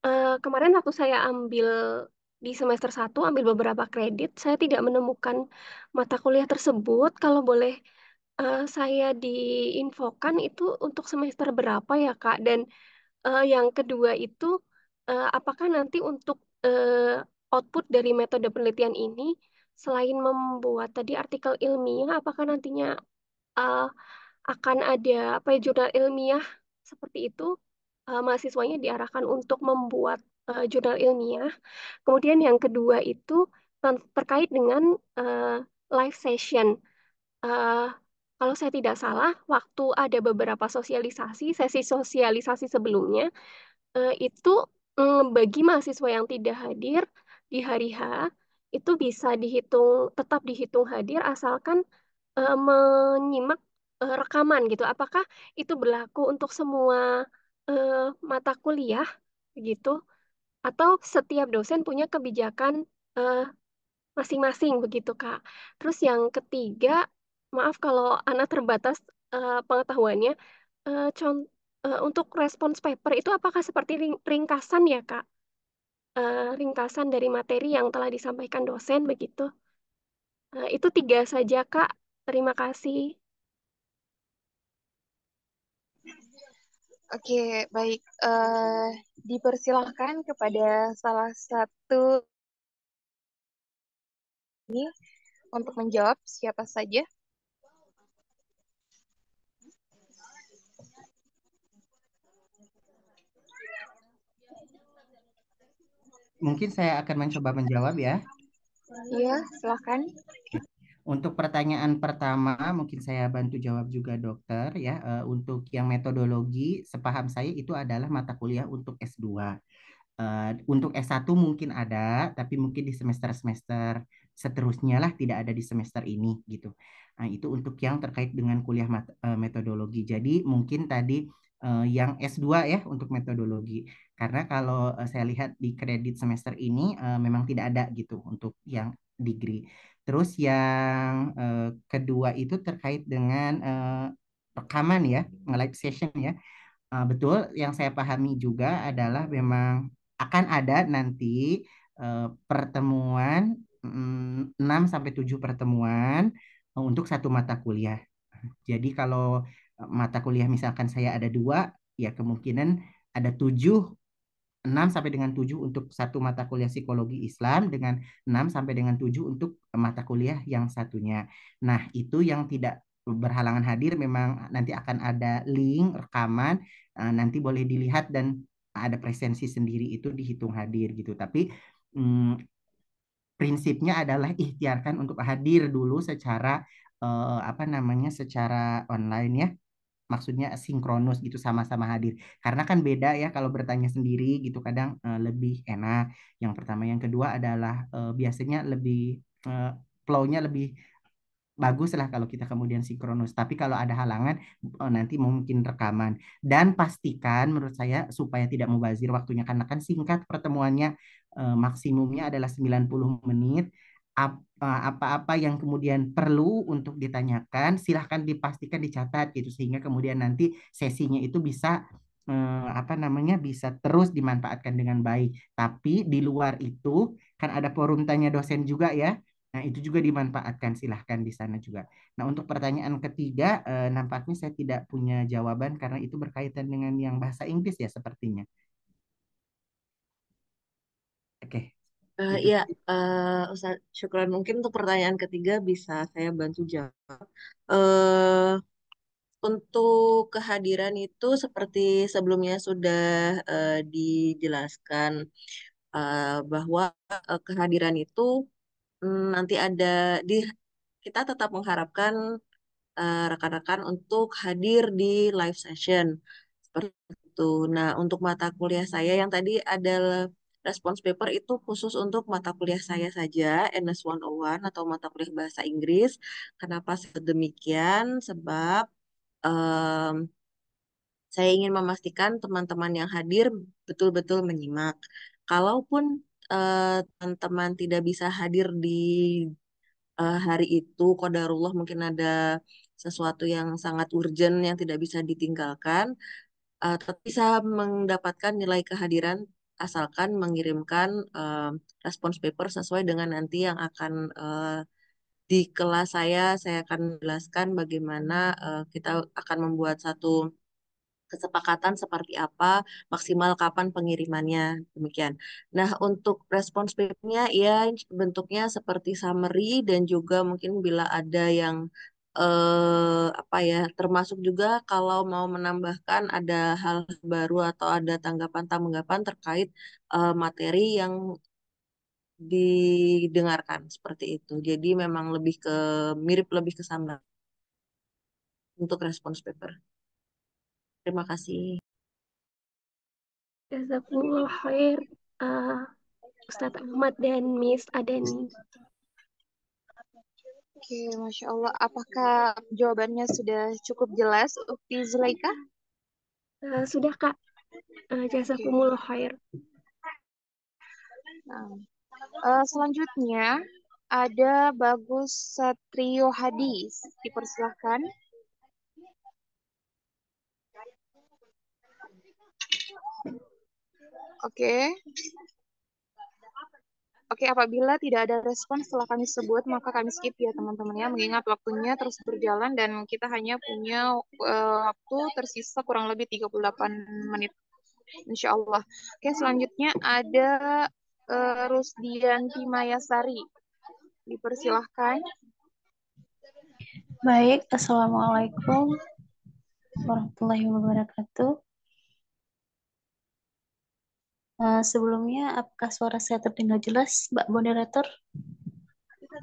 uh, kemarin waktu saya ambil di semester 1 ambil beberapa kredit, saya tidak menemukan mata kuliah tersebut. Kalau boleh uh, saya diinfokan itu untuk semester berapa ya, Kak? Dan uh, yang kedua itu uh, apakah nanti untuk uh, output dari metode penelitian ini selain membuat tadi artikel ilmiah, apakah nantinya uh, akan ada apa ya jurnal ilmiah seperti itu uh, mahasiswanya diarahkan untuk membuat uh, jurnal ilmiah. Kemudian yang kedua itu terkait dengan uh, live session. Uh, kalau saya tidak salah, waktu ada beberapa sosialisasi, sesi sosialisasi sebelumnya, uh, itu um, bagi mahasiswa yang tidak hadir di hari H, itu bisa dihitung, tetap dihitung hadir asalkan uh, menyimak uh, rekaman gitu. Apakah itu berlaku untuk semua uh, mata kuliah begitu atau setiap dosen punya kebijakan masing eh, masing-masing begitu Kak. Terus yang ketiga, maaf kalau anak terbatas uh, pengetahuannya, uh, contoh untuk respons paper itu apakah seperti ring- ringkasan ya Kak? Uh, ringkasan dari materi yang telah disampaikan dosen begitu. Uh, itu tiga saja Kak. Terima kasih. Oke, baik. Uh, dipersilahkan kepada salah satu ini untuk menjawab siapa saja. Mungkin saya akan mencoba menjawab ya. Iya, silahkan. Untuk pertanyaan pertama, mungkin saya bantu jawab juga dokter ya. Eh, untuk yang metodologi, sepaham saya itu adalah mata kuliah untuk S2. Eh, untuk S1 mungkin ada, tapi mungkin di semester-semester seterusnya lah tidak ada di semester ini gitu. Nah, itu untuk yang terkait dengan kuliah eh, metodologi. Jadi mungkin tadi yang S2 ya untuk metodologi. Karena kalau saya lihat di kredit semester ini memang tidak ada gitu untuk yang degree. Terus yang uh, kedua itu terkait dengan uh, rekaman ya, live session ya. Uh, betul, yang saya pahami juga adalah memang akan ada nanti uh, pertemuan um, mm, 6 sampai 7 pertemuan uh, untuk satu mata kuliah. Jadi kalau mata kuliah misalkan saya ada dua, ya kemungkinan ada tujuh 6 sampai dengan 7 untuk satu mata kuliah psikologi Islam dengan 6 sampai dengan 7 untuk mata kuliah yang satunya. Nah, itu yang tidak berhalangan hadir memang nanti akan ada link rekaman eh, nanti boleh dilihat dan ada presensi sendiri itu dihitung hadir gitu. Tapi hmm, prinsipnya adalah ikhtiarkan untuk hadir dulu secara eh, apa namanya secara online ya maksudnya sinkronus gitu sama-sama hadir. Karena kan beda ya kalau bertanya sendiri gitu kadang uh, lebih enak. Yang pertama, yang kedua adalah uh, biasanya lebih uh, eh, flow lebih bagus lah kalau kita kemudian sinkronus. Tapi kalau ada halangan nanti mungkin rekaman. Dan pastikan menurut saya supaya tidak mubazir waktunya karena kan singkat pertemuannya maksimumnya adalah 90 menit apa-apa yang kemudian perlu untuk ditanyakan, silahkan dipastikan dicatat gitu sehingga kemudian nanti sesinya itu bisa eh, apa namanya bisa terus dimanfaatkan dengan baik. Tapi di luar itu kan ada forum tanya dosen juga ya. Nah, itu juga dimanfaatkan silahkan di sana juga. Nah, untuk pertanyaan ketiga, eh, nampaknya saya tidak punya jawaban karena itu berkaitan dengan yang bahasa Inggris ya sepertinya. Oke. Okay. Ya, ya, uh, Ustaz Syukran, mungkin untuk pertanyaan ketiga bisa saya bantu jawab. Uh, untuk kehadiran itu seperti sebelumnya sudah uh, dijelaskan uh, bahwa uh, kehadiran itu um, nanti ada di kita tetap mengharapkan rekan rekan-rekan untuk hadir di live session seperti itu. Nah, untuk mata kuliah saya yang tadi adalah response paper itu khusus untuk mata kuliah saya saja, NS 101 atau mata kuliah bahasa Inggris. Kenapa sedemikian? Sebab um, saya ingin memastikan teman-teman yang hadir betul-betul menyimak. Kalaupun teman eh, teman-teman tidak bisa hadir di uh, hari itu, kodarullah mungkin ada sesuatu yang sangat urgent yang tidak bisa ditinggalkan, uh, tetap bisa mendapatkan nilai kehadiran asalkan mengirimkan uh, respons paper sesuai dengan nanti yang akan uh, di kelas saya saya akan jelaskan bagaimana uh, kita akan membuat satu kesepakatan seperti apa, maksimal kapan pengirimannya, demikian. Nah, untuk respons papernya ya bentuknya seperti summary dan juga mungkin bila ada yang eh, apa ya termasuk juga kalau mau menambahkan ada hal baru atau ada tanggapan-tanggapan terkait eh, materi yang didengarkan seperti itu. Jadi memang lebih ke mirip lebih ke sana untuk respons paper. Terima kasih. Jazakumullah khair uh, Ahmad dan Miss Adeni. Oke, Masya Allah. Apakah jawabannya sudah cukup jelas, Ukti Zulaika? Uh, sudah, Kak. Uh, eh, jasa kumul khair. Nah. Uh, selanjutnya, ada Bagus Satrio Hadis. Dipersilahkan. Oke. Okay. Oke, apabila tidak ada respon setelah kami sebut, maka kami skip ya teman-teman ya, mengingat waktunya terus berjalan dan kita hanya punya uh, waktu tersisa kurang lebih 38 menit. Insya Allah. Oke, selanjutnya ada uh, Rusdianti Mayasari. Dipersilahkan. Baik, Assalamualaikum warahmatullahi wabarakatuh. Eh, sebelumnya, apakah suara saya terdengar jelas, Mbak Moderator?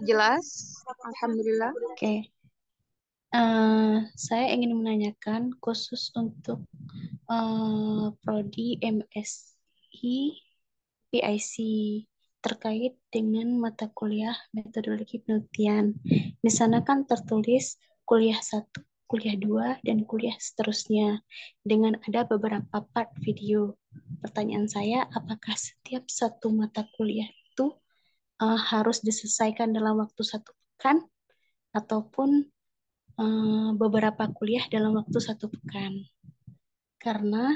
Jelas, Alhamdulillah. Oke. Okay. Uh, eh, saya ingin menanyakan khusus untuk uh, prodi MSI PIC terkait dengan mata kuliah metodologi penelitian. Di sana kan tertulis kuliah satu kuliah 2, dan kuliah seterusnya dengan ada beberapa part video. Pertanyaan saya, apakah setiap satu mata kuliah itu uh, harus diselesaikan dalam waktu satu pekan ataupun uh, beberapa kuliah dalam waktu satu pekan? Karena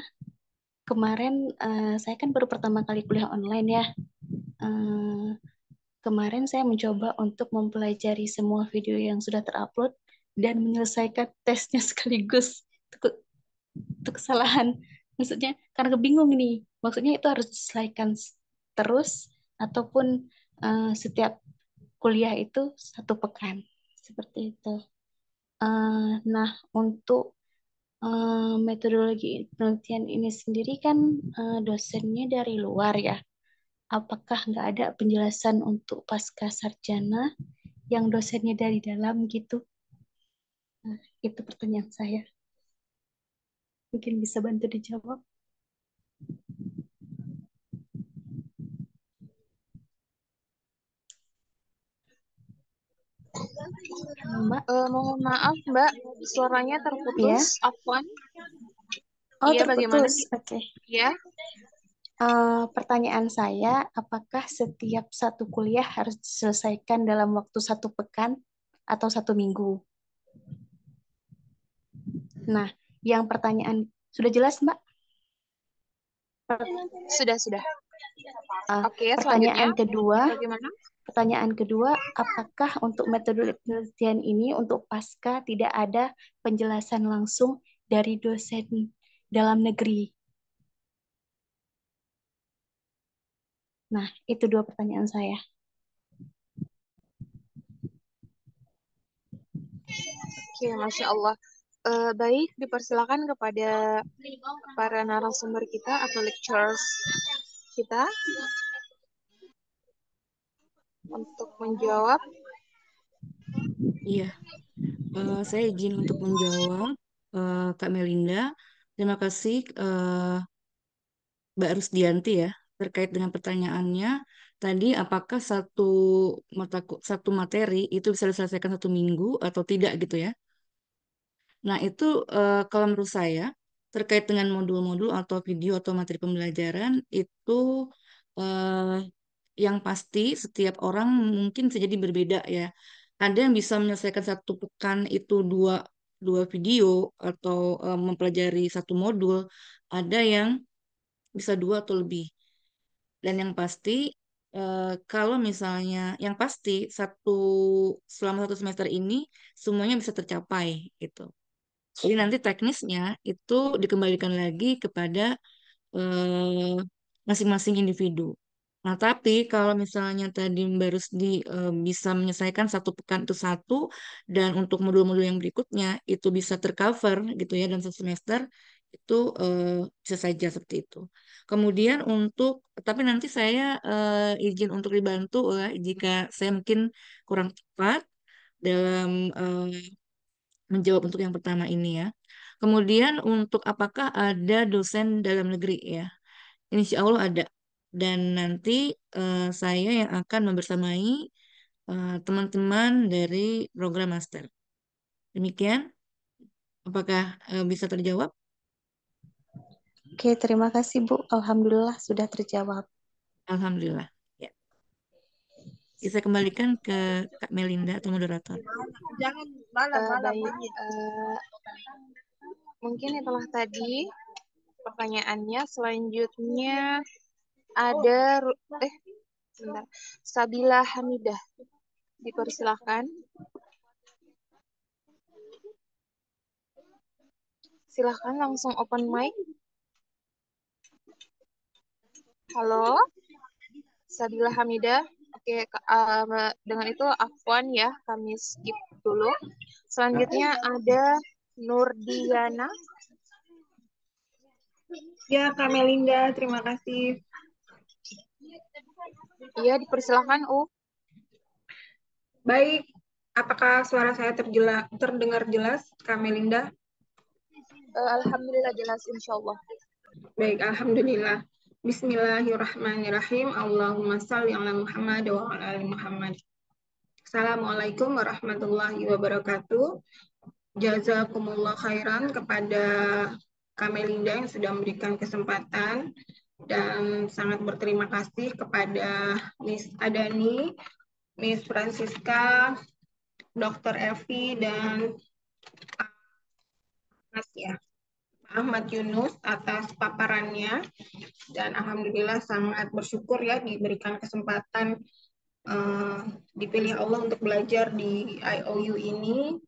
kemarin uh, saya kan baru pertama kali kuliah online ya. Uh, kemarin saya mencoba untuk mempelajari semua video yang sudah terupload dan menyelesaikan tesnya sekaligus itu, kesalahan maksudnya karena kebingung nih maksudnya itu harus diselesaikan terus ataupun uh, setiap kuliah itu satu pekan seperti itu uh, nah untuk uh, metodologi penelitian ini sendiri kan uh, dosennya dari luar ya apakah nggak ada penjelasan untuk pasca sarjana yang dosennya dari dalam gitu Nah, itu pertanyaan saya. Mungkin bisa bantu dijawab. Mbak, uh, mohon maaf Mbak, suaranya terputus. Ya. Afwan. Oh, ya, terputus. bagaimana? Oke. Okay. Ya. Uh, eh, pertanyaan saya, apakah setiap satu kuliah harus diselesaikan dalam waktu satu pekan atau satu minggu? Nah, yang pertanyaan sudah jelas, Mbak? Sudah, sudah. Uh, Oke, pertanyaan kedua. Bagaimana? Pertanyaan kedua, apakah untuk metode penelitian ini untuk pasca tidak ada penjelasan langsung dari dosen dalam negeri? Nah, itu dua pertanyaan saya. Oke, Masya Allah. Uh, baik, dipersilakan kepada para narasumber kita atau lecturers kita untuk menjawab. Iya, uh, saya izin untuk menjawab uh, Kak Melinda. Terima kasih uh, Mbak Rusdianti ya terkait dengan pertanyaannya tadi apakah satu mata satu materi itu bisa diselesaikan satu minggu atau tidak gitu ya? Nah, itu eh, kalau menurut saya terkait dengan modul-modul atau video atau materi pembelajaran itu eh, yang pasti setiap orang mungkin bisa jadi berbeda ya. Ada yang bisa menyelesaikan satu pekan itu dua dua video atau uh, mempelajari satu modul, ada yang bisa dua atau lebih. Dan yang pasti Uh, kalau misalnya yang pasti satu selama satu semester ini semuanya bisa tercapai gitu. Jadi nanti teknisnya itu dikembalikan lagi kepada eh, masing-masing eh, individu. Nah, tapi kalau misalnya tadi Mbak Rusdi e, bisa menyelesaikan satu pekan itu satu, dan untuk modul-modul yang berikutnya itu bisa tercover gitu ya dan satu semester, itu selesai eh, bisa saja seperti itu. Kemudian untuk, tapi nanti saya e, izin untuk dibantu lah jika saya mungkin kurang tepat dalam e, menjawab untuk yang pertama ini ya. Kemudian untuk apakah ada dosen dalam negeri ya? Insya Allah ada. Dan nanti uh, saya yang akan membersamai eh, teman-teman uh, dari program master. Demikian, apakah uh, bisa terjawab? Oke, terima kasih Bu. Alhamdulillah sudah terjawab. Alhamdulillah. Kita kembalikan ke Kak Melinda atau moderator. Jangan malam, uh, malam. Baik, uh, mungkin itulah tadi pertanyaannya. Selanjutnya ada eh sebentar. Sabila Hamidah. Dipersilahkan. Silahkan langsung open mic. Halo, Sabila Hamidah. Oke, um, dengan itu Afwan ya, kami skip dulu. Selanjutnya ada Nurdiana. Ya, Kak Melinda, terima kasih. Iya, dipersilahkan, U. Baik, apakah suara saya terjela terdengar jelas, Kak Melinda? Uh, Alhamdulillah jelas, insya Allah. Baik, Alhamdulillah. Bismillahirrahmanirrahim. Allahumma salli ala Muhammad wa ala ali Muhammad. Assalamualaikum warahmatullahi wabarakatuh. Jazakumullah khairan kepada Kamelinda yang sudah memberikan kesempatan dan sangat berterima kasih kepada Miss Adani, Miss Francisca, Dr. Evi dan Mas ya. Ahmad Yunus atas paparannya dan alhamdulillah sangat bersyukur ya diberikan kesempatan uh, dipilih Allah untuk belajar di IOU ini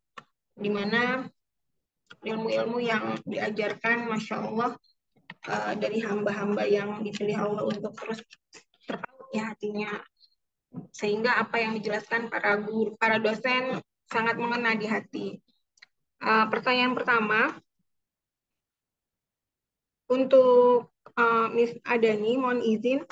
di mana ilmu-ilmu yang diajarkan masya Allah uh, dari hamba-hamba yang dipilih Allah untuk terus terpaut ya hatinya sehingga apa yang dijelaskan para guru para dosen sangat mengena di hati. Uh, pertanyaan pertama, untuk uh, eh, Miss Adani, mohon izin,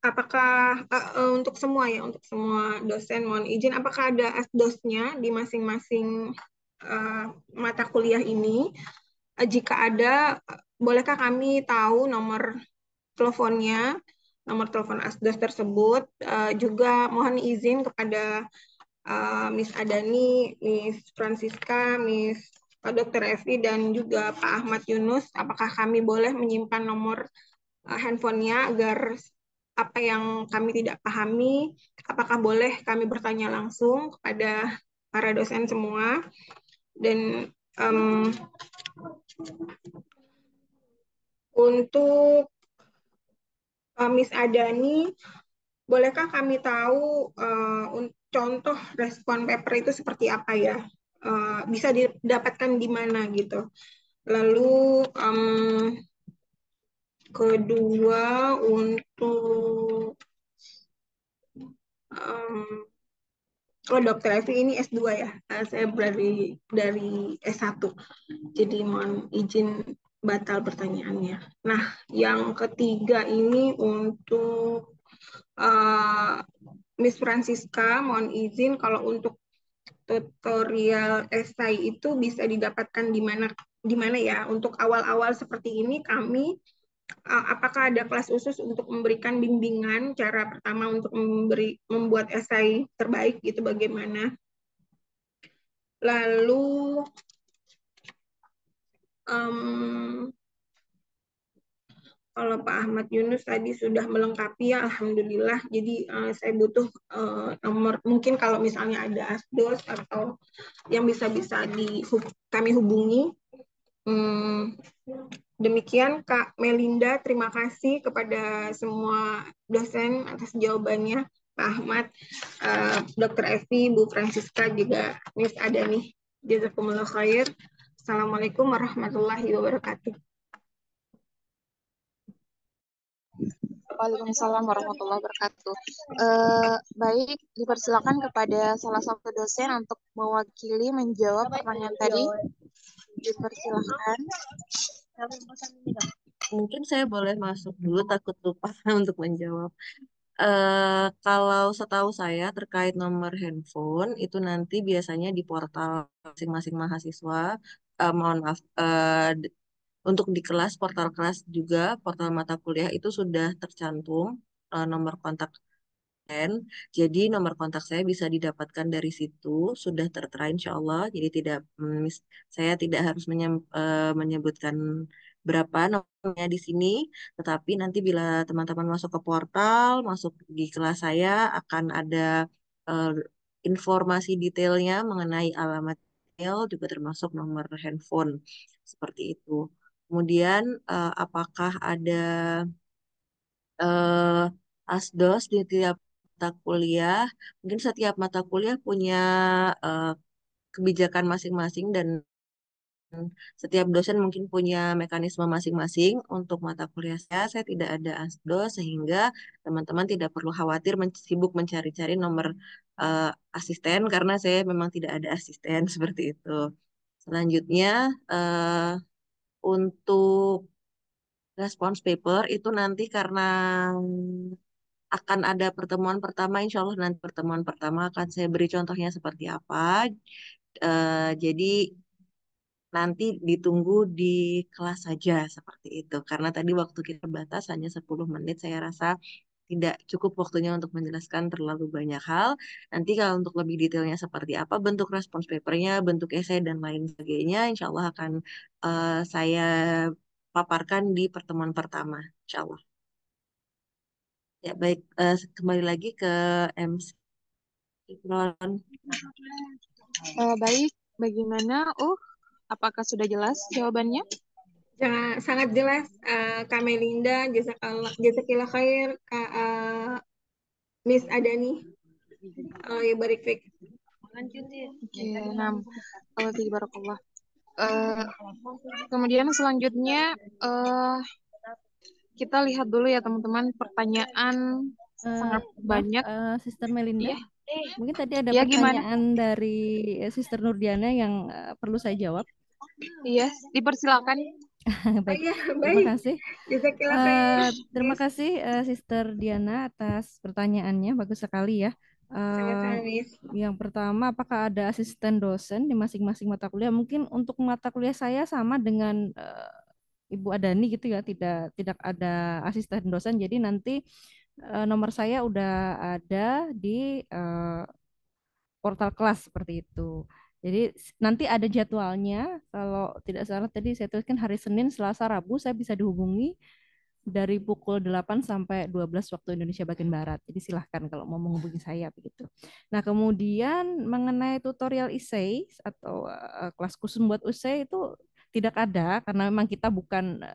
apakah uh, uh, untuk semua ya, untuk semua dosen mohon izin, apakah ada asdosnya di masing-masing uh, mata kuliah ini? Uh, jika ada, bolehkah kami tahu nomor teleponnya, nomor telepon asdos tersebut? Uh, juga mohon izin kepada uh, Miss Adani, Miss Francisca, Miss Pak Dr. Evi dan juga Pak Ahmad Yunus, apakah kami boleh menyimpan nomor eh, handphonenya agar apa yang kami tidak pahami, apakah boleh kami bertanya langsung kepada para dosen semua dan um, untuk uh, Miss Adani, bolehkah kami tahu uh, contoh respon paper itu seperti apa ya? Eh, bisa didapatkan di mana gitu. Lalu um, kedua untuk um, oh dokter Evi ini S2 ya. Eh, saya dari dari S1. Jadi mohon izin batal pertanyaannya. Nah, yang ketiga ini untuk uh, Miss Francisca, mohon izin kalau untuk tutorial esai itu bisa didapatkan di mana di mana ya? Untuk awal-awal seperti ini kami eh, apakah ada kelas khusus untuk memberikan bimbingan cara pertama untuk memberi membuat esai terbaik gitu bagaimana? Lalu um, kalau Pak Ahmad Yunus tadi sudah melengkapi ya alhamdulillah jadi uh, saya butuh uh, nomor mungkin kalau misalnya ada asdos atau yang bisa bisa di kami hubungi hmm, demikian Kak Melinda terima kasih kepada semua dosen atas jawabannya Pak Ahmad uh, eh, Dr. Evi Bu Francisca juga Miss Adani nih Jazakumullah khair Assalamualaikum warahmatullahi wabarakatuh Waalaikumsalam warahmatullahi wabarakatuh. Uh, baik, dipersilakan kepada salah satu dosen untuk mewakili menjawab pertanyaan tadi. Dipersilakan. Mungkin saya boleh masuk dulu, takut lupa *laughs* untuk menjawab. Uh, kalau setahu saya terkait nomor handphone itu nanti biasanya di portal masing-masing mahasiswa uh, mohon maaf uh, untuk di kelas, portal kelas juga, portal mata kuliah itu sudah tercantum uh, nomor kontak jadi nomor kontak saya bisa didapatkan dari situ, sudah tertera insya Allah. Jadi tidak saya tidak harus menyem, uh, menyebutkan berapa nomornya di sini, tetapi nanti bila teman-teman masuk ke portal, masuk di kelas saya akan ada uh, informasi detailnya mengenai alamat email juga termasuk nomor handphone seperti itu. Kemudian uh, apakah ada uh, asdos di tiap mata kuliah? Mungkin setiap mata kuliah punya uh, kebijakan masing-masing dan setiap dosen mungkin punya mekanisme masing-masing untuk mata kuliah saya. Saya tidak ada asdos sehingga teman-teman tidak perlu khawatir men sibuk mencari-cari nomor uh, asisten karena saya memang tidak ada asisten *laughs* seperti itu. Selanjutnya uh, untuk respons paper itu nanti karena akan ada pertemuan pertama, insya Allah nanti pertemuan pertama akan saya beri contohnya seperti apa. Uh, jadi nanti ditunggu di kelas saja seperti itu. Karena tadi waktu kita batas hanya 10 menit, saya rasa tidak cukup waktunya untuk menjelaskan terlalu banyak hal. Nanti kalau untuk lebih detailnya seperti apa bentuk respons papernya, bentuk esai dan lain sebagainya, insya Allah akan uh, saya paparkan di pertemuan pertama, insya Allah. Ya baik, uh, kembali lagi ke MC. Uh, eh, baik, bagaimana? Uh, apakah sudah jelas jawabannya? Sangat, eh, sangat jelas uh, Kak Melinda, Jazakillah Khair, Kak uh, Miss Adani. Oh ya barik Fik. Oke, enam. Kalau Uh, kemudian selanjutnya uh, kita lihat dulu ya teman-teman pertanyaan uh, sangat banyak. Uh, Sister Melinda, yeah. mungkin tadi ada yeah, pertanyaan gimana? dari Sister Nurdiana yang uh, perlu saya jawab. Iya, dipersilakan. *laughs* baik. Oh, iya, baik. Eh, terima kasih. Uh, eh, terima kasih uh, Sister Diana atas pertanyaannya. Bagus sekali ya. Uh, yang pertama, apakah ada asisten dosen di masing-masing mata kuliah? Mungkin untuk mata kuliah saya sama dengan uh, Ibu Adani gitu ya, tidak tidak ada asisten dosen. Jadi nanti uh, nomor saya udah ada di uh, portal kelas seperti itu. Jadi nanti ada jadwalnya. Kalau tidak salah tadi saya tuliskan hari Senin, Selasa, Rabu saya bisa dihubungi dari pukul 8 sampai 12 waktu Indonesia bagian barat. Jadi silahkan kalau mau menghubungi saya begitu. Nah, kemudian mengenai tutorial essay atau eh, kelas khusus buat usai itu tidak ada karena memang kita bukan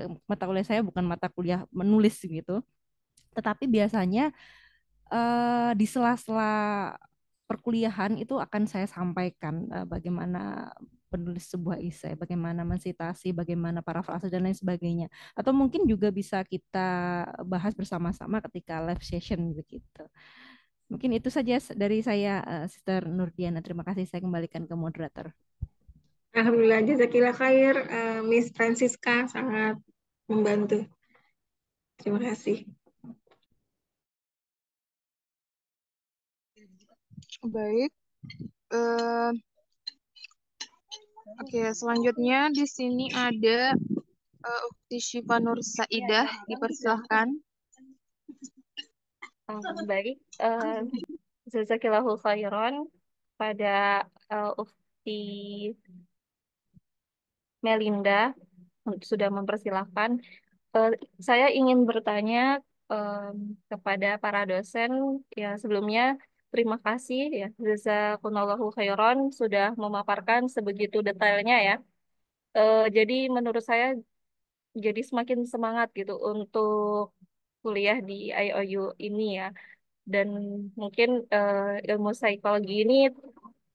eh, mata kuliah saya bukan mata kuliah menulis gitu. Tetapi biasanya eh, di sela-sela perkuliahan itu akan saya sampaikan uh, bagaimana penulis sebuah esai, bagaimana mensitasi, bagaimana parafrase dan lain sebagainya. Atau mungkin juga bisa kita bahas bersama-sama ketika live session begitu. Mungkin itu saja dari saya, uh, Sister Nurdiana. Terima kasih. Saya kembalikan ke moderator. Alhamdulillah Jazakillah khair, uh, Miss Francisca sangat membantu. Terima kasih. Baik. Uh, Oke, okay, selanjutnya di sini ada uh, Ukti Syifa Nur Saidah, dipersilahkan. Baik, baik, uh, lahu khairan pada uh, Ukti Melinda sudah mempersilahkan. Uh, saya ingin bertanya um, kepada para dosen ya sebelumnya Terima kasih ya Jazakumullahu khairan sudah memaparkan sebegitu detailnya ya. E, jadi menurut saya jadi semakin semangat gitu untuk kuliah di IOU ini ya. Dan mungkin e, ilmu psikologi ini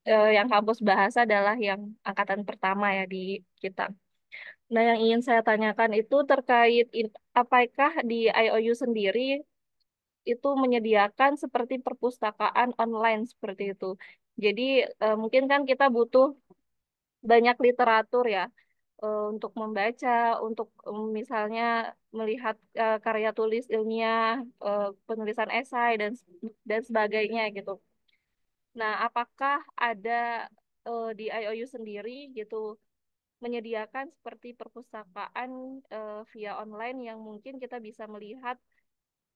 e, yang kampus bahasa adalah yang angkatan pertama ya di kita. Nah, yang ingin saya tanyakan itu terkait apakah di IOU sendiri itu menyediakan seperti perpustakaan online seperti itu. Jadi uh, mungkin kan kita butuh banyak literatur ya uh, untuk membaca, untuk mm, misalnya melihat uh, karya tulis ilmiah, uh, penulisan esai dan dan sebagainya gitu. Nah, apakah ada uh, di IOU sendiri gitu menyediakan seperti perpustakaan uh, via online yang mungkin kita bisa melihat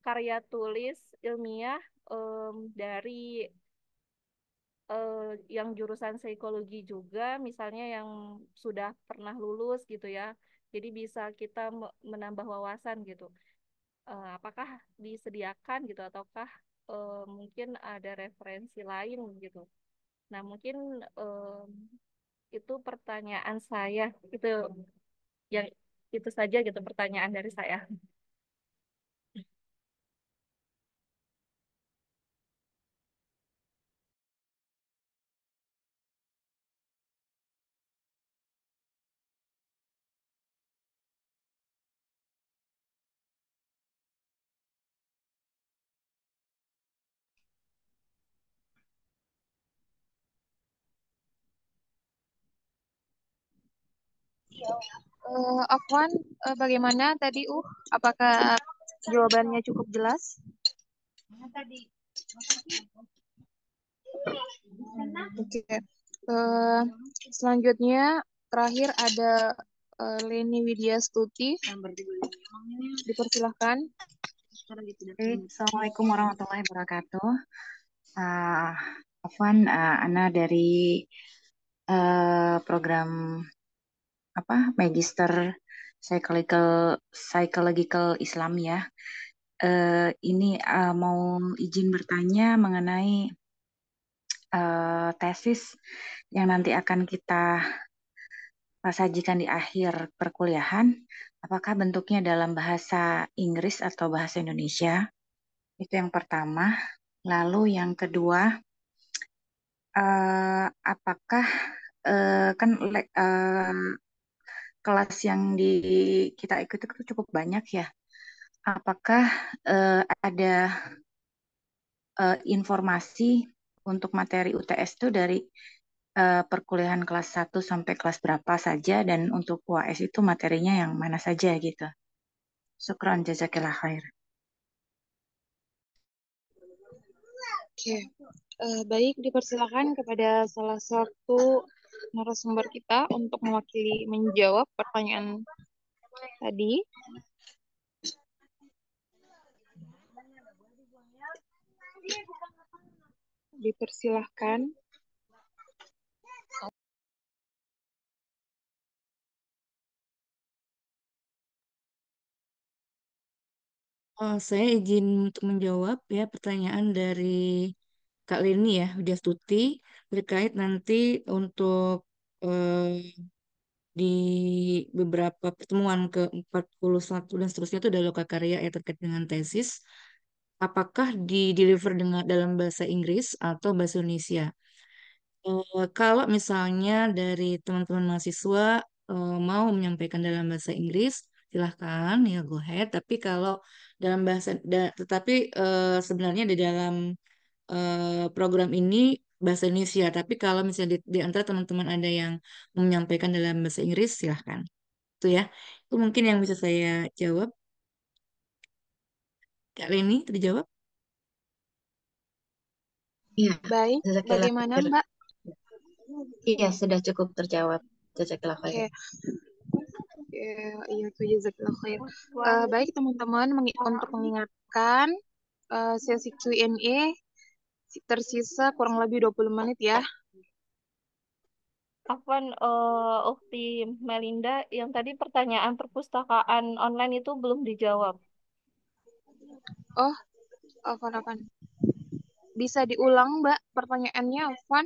karya tulis ilmiah um, dari uh, yang jurusan psikologi juga, misalnya yang sudah pernah lulus gitu ya. Jadi bisa kita menambah wawasan gitu. Uh, apakah disediakan gitu ataukah uh, mungkin ada referensi lain gitu. Nah mungkin um, itu pertanyaan saya itu yang itu saja gitu pertanyaan dari saya. uh, uh, bagaimana tadi uh? Apakah jawabannya cukup jelas? Tadi. Oke. Okay. Uh, eh, selanjutnya terakhir ada uh, Leni Widya Stuti. Dipersilahkan. Assalamualaikum warahmatullahi wabarakatuh. Uh, Afwan, uh, Ana dari program apa magister psychological psychological Islam ya. Uh, ini uh, mau izin bertanya mengenai uh, tesis yang nanti akan kita sajikan di akhir perkuliahan. Apakah bentuknya dalam bahasa Inggris atau bahasa Indonesia? Itu yang pertama. Lalu yang kedua, uh, apakah uh, kan uh, kelas yang di kita ikuti itu cukup banyak ya. Apakah uh, ada uh, informasi untuk materi UTS itu dari uh, perkuliahan kelas 1 sampai kelas berapa saja dan untuk UAS itu materinya yang mana saja gitu. Sukron jazakillah khair. Oke, okay. uh, baik dipersilakan kepada salah satu narasumber kita untuk mewakili menjawab pertanyaan tadi. Dipersilahkan. Oh, saya izin untuk menjawab ya pertanyaan dari Kak Leni ya, Widya Stuti terkait nanti untuk eh, di beberapa pertemuan ke-41 dan seterusnya itu ada loka karya ya terkait dengan tesis apakah di deliver dengan dalam bahasa Inggris atau bahasa Indonesia. Eh, kalau misalnya dari teman-teman mahasiswa eh, mau menyampaikan dalam bahasa Inggris silahkan ya go ahead tapi kalau dalam bahasa da, tetapi eh, sebenarnya di dalam Eh, program ini bahasa Indonesia. Tapi kalau misalnya di, di antara teman-teman ada yang menyampaikan dalam bahasa Inggris, silahkan. Itu ya. Itu mungkin yang bisa saya jawab. Kak Leni, terjawab? Iya. Baik, bagaimana Mbak? Iya, sudah cukup terjawab. Jazakallah khair. Okay. Iya, iya tuh jazakallah khair. Uh, baik teman-teman, untuk mengingatkan uh, sesi Q&A tersisa kurang lebih 20 menit ya. Afwan, uh, Ukti Melinda, yang tadi pertanyaan perpustakaan online itu belum dijawab. Oh, Afwan, Afwan. Bisa diulang, Mbak, pertanyaannya, Afwan?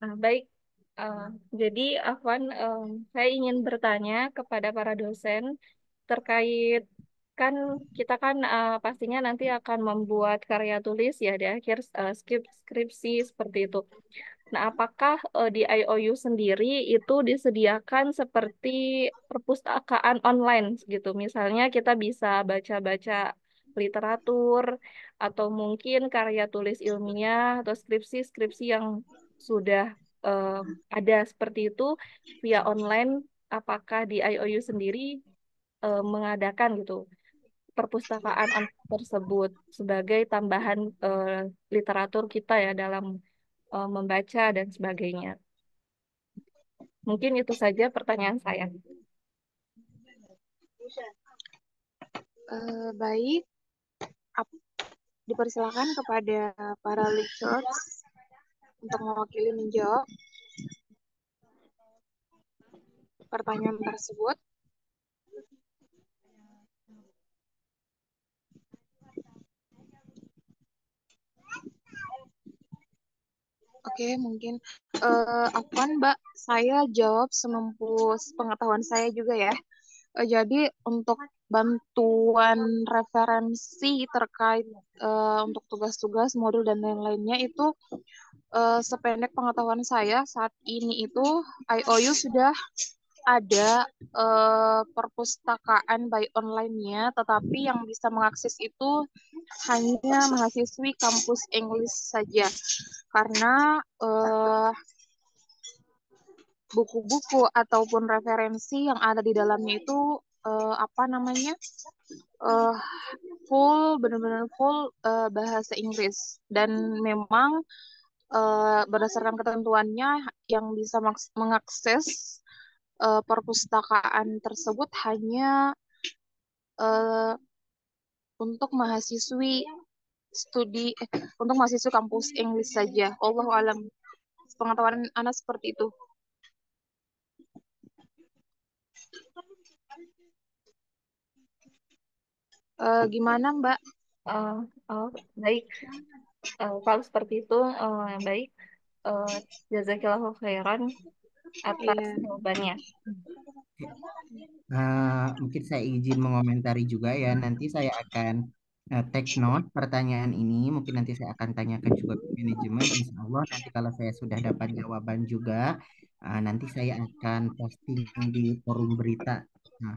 Nah, baik. Uh, jadi, Afwan, uh, saya ingin bertanya kepada para dosen terkait kan kita kan uh, pastinya nanti akan membuat karya tulis ya di akhir uh, skrip, skripsi seperti itu. Nah, apakah uh, di IOU sendiri itu disediakan seperti perpustakaan online gitu? Misalnya kita bisa baca-baca literatur atau mungkin karya tulis ilmiah atau skripsi-skripsi yang sudah uh, ada seperti itu via online. Apakah di IOU sendiri mengadakan gitu perpustakaan tersebut sebagai tambahan uh, literatur kita ya dalam uh, membaca dan sebagainya. Mungkin itu saja pertanyaan saya. Uh, baik, Ap dipersilakan kepada para lecturers untuk mewakili menjawab pertanyaan tersebut. Oke, okay, mungkin uh, eh, akuan Mbak, saya jawab semampu pengetahuan saya juga ya. Uh, jadi untuk bantuan referensi terkait uh, untuk tugas-tugas modul dan lain-lainnya itu uh, sependek pengetahuan saya saat ini itu IOU sudah ada uh, perpustakaan by online-nya, tetapi yang bisa mengakses itu hanya mahasiswi kampus English saja. Karena buku eh, buku-buku ataupun referensi yang ada di dalamnya itu uh, apa namanya? Uh, full benar-benar full uh, bahasa Inggris dan memang uh, berdasarkan ketentuannya yang bisa mengakses uh, perpustakaan tersebut hanya uh, untuk mahasiswi studi eh, untuk mahasiswa kampus Inggris saja. Allah alam. Pengetahuan anak seperti itu. Uh, gimana Mbak? Uh, oh, baik. Uh, kalau seperti itu, uh, baik. Uh, jazakallahu khairan atas iya. jawabannya. Uh, mungkin saya izin mengomentari juga ya. Nanti saya akan uh, take note pertanyaan ini. Mungkin nanti saya akan tanyakan juga ke manajemen. Insya Allah nanti kalau saya sudah dapat jawaban juga, uh, nanti saya akan posting di forum berita. Nah,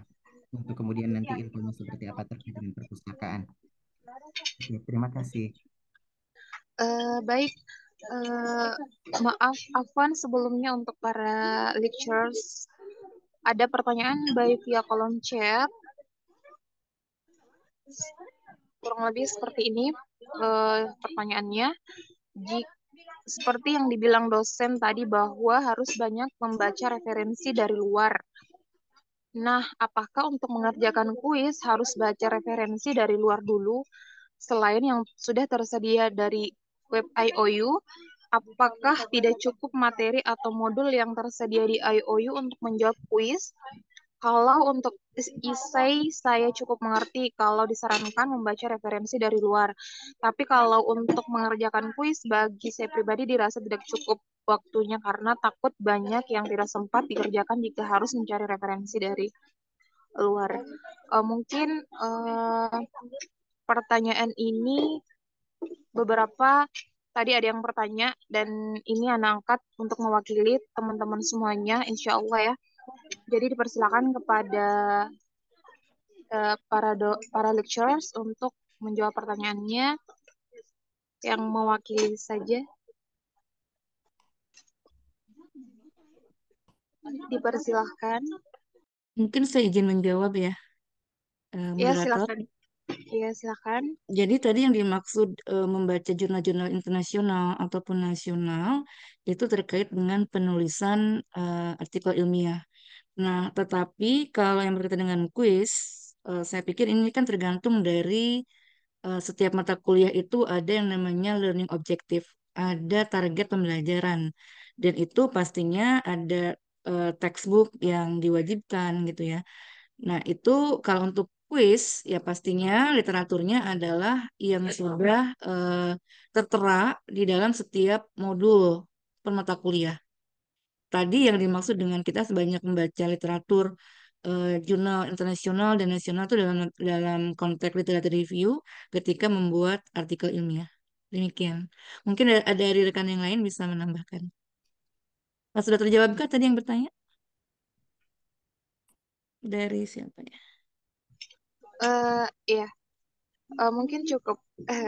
untuk kemudian nanti informasi seperti apa terkait dengan perpustakaan. Oke, terima kasih. Uh, baik, Eh, maaf, Afwan sebelumnya untuk para lecturers. Ada pertanyaan baik via kolom chat. Kurang lebih seperti ini uh, pertanyaannya. Jika seperti yang dibilang dosen tadi bahwa harus banyak membaca referensi dari luar. Nah, apakah untuk mengerjakan kuis harus baca referensi dari luar dulu selain yang sudah tersedia dari web IOU, apakah tidak cukup materi atau modul yang tersedia di IOU untuk menjawab kuis? Kalau untuk isai saya cukup mengerti kalau disarankan membaca referensi dari luar. Tapi kalau untuk mengerjakan kuis bagi saya pribadi dirasa tidak cukup waktunya karena takut banyak yang tidak sempat dikerjakan jika harus mencari referensi dari luar. Uh, mungkin uh, pertanyaan ini beberapa tadi ada yang bertanya dan ini anak angkat untuk mewakili teman-teman semuanya insya Allah ya jadi dipersilakan kepada uh, para do, para lecturers untuk menjawab pertanyaannya yang mewakili saja dipersilahkan mungkin saya izin menjawab ya uh, ya silakan Iya, silakan. Jadi tadi yang dimaksud e, membaca jurnal-jurnal internasional ataupun nasional itu terkait dengan penulisan e, artikel ilmiah. Nah, tetapi kalau yang berkaitan dengan kuis, e, saya pikir ini kan tergantung dari e, setiap mata kuliah itu ada yang namanya learning objective, ada target pembelajaran. Dan itu pastinya ada e, textbook yang diwajibkan gitu ya. Nah, itu kalau untuk Quiz ya pastinya literaturnya adalah yang sudah eh, tertera di dalam setiap modul permata kuliah. Tadi yang dimaksud dengan kita sebanyak membaca literatur eh, jurnal internasional dan nasional itu dalam dalam konteks literatur review ketika membuat artikel ilmiah. Demikian. Mungkin ada, dari rekan yang lain bisa menambahkan. Mas sudah terjawabkah tadi yang bertanya? Dari siapa ya? uh, iya uh, mungkin cukup eh,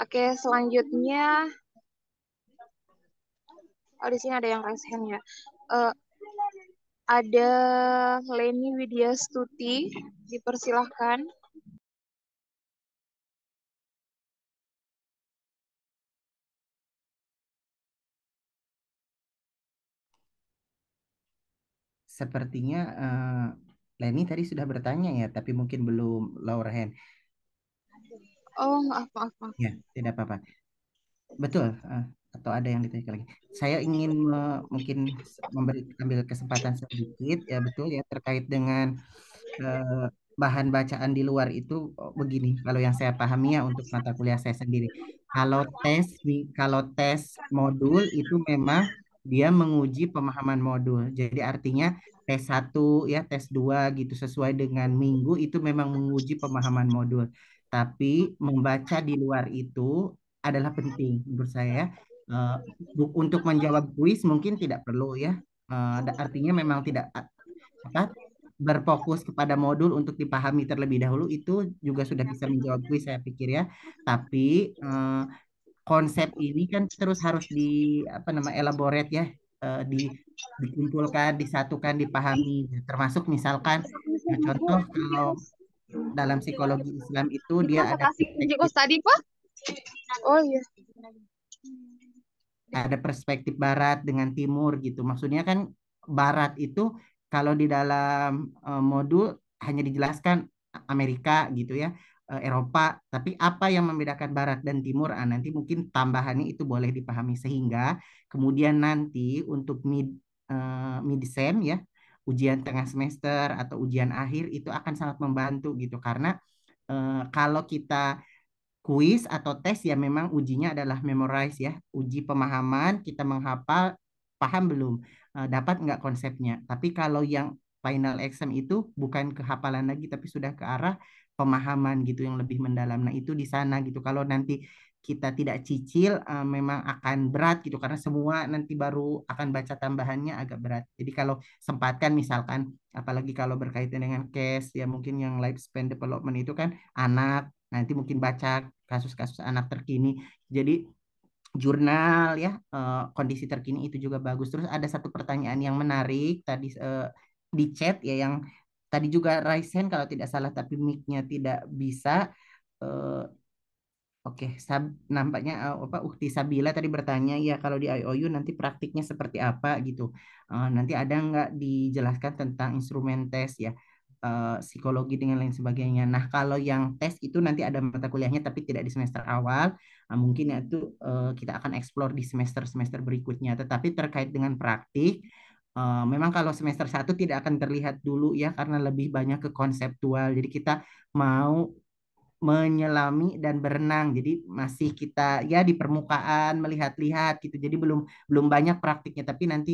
oke okay, selanjutnya oh di sini ada yang raise hand ya uh, ada Leni Widya Stuti dipersilahkan Sepertinya uh, Leni tadi sudah bertanya ya, tapi mungkin belum lower hand. Oh, maaf, maaf, maaf. Ya, tidak apa-apa. Betul. Uh, atau ada yang ditanya lagi. Saya ingin uh, mungkin memberi ambil kesempatan sedikit ya betul ya terkait dengan uh, bahan bacaan di luar itu oh, begini kalau yang saya pahami ya untuk mata kuliah saya sendiri. Kalau tes kalau tes modul itu memang dia menguji pemahaman modul. Jadi artinya tes 1 ya, tes 2 gitu sesuai dengan minggu itu memang menguji pemahaman modul. Tapi membaca di luar itu adalah penting menurut saya. Uh, untuk menjawab kuis mungkin tidak perlu ya. Uh, artinya memang tidak apa berfokus kepada modul untuk dipahami terlebih dahulu itu juga sudah bisa menjawab kuis saya pikir ya. Tapi uh, konsep ini kan terus harus di apa nama elaborate ya uh, di, dikumpulkan, disatukan, dipahami. Termasuk misalkan ya contoh kalau dalam psikologi Islam itu dia ada perspektif, tadi Pak. Oh iya. Ada perspektif barat dengan timur gitu. Maksudnya kan barat itu kalau di dalam uh, modul hanya dijelaskan Amerika gitu ya. Eh, Eropa, tapi apa yang membedakan Barat dan Timur? Ah, nanti mungkin tambahannya itu boleh dipahami sehingga kemudian nanti untuk mid uh, eh, sem ya ujian tengah semester atau ujian akhir itu akan sangat membantu gitu karena uh, kalau kita kuis atau tes ya memang ujinya adalah memorize ya uji pemahaman kita menghafal paham belum uh, dapat nggak konsepnya tapi kalau yang final exam itu bukan kehafalan lagi tapi sudah ke arah pemahaman gitu yang lebih mendalam. Nah, itu di sana gitu. Kalau nanti kita tidak cicil uh, memang akan berat gitu karena semua nanti baru akan baca tambahannya agak berat. Jadi kalau sempatkan misalkan apalagi kalau berkaitan dengan case ya mungkin yang lifespan development itu kan anak nanti mungkin baca kasus-kasus anak terkini. Jadi jurnal ya uh, kondisi terkini itu juga bagus. Terus ada satu pertanyaan yang menarik tadi uh, di chat ya yang Tadi juga Ryzen kalau tidak salah tapi mic-nya tidak bisa. Uh, Oke, okay. Sab, nampaknya uh, apa Ukti Sabila tadi bertanya ya kalau di IOU nanti praktiknya seperti apa gitu. Uh, nanti ada nggak dijelaskan tentang instrumen tes ya uh, psikologi dengan lain sebagainya. Nah kalau yang tes itu nanti ada mata kuliahnya tapi tidak di semester awal. Uh, mungkin itu uh, kita akan explore di semester semester berikutnya. Tetapi terkait dengan praktik Eh, memang kalau semester 1 tidak akan terlihat dulu ya karena lebih banyak ke konseptual. Jadi kita mau menyelami dan berenang. Jadi masih kita ya di permukaan melihat-lihat gitu. Jadi belum belum banyak praktiknya tapi nanti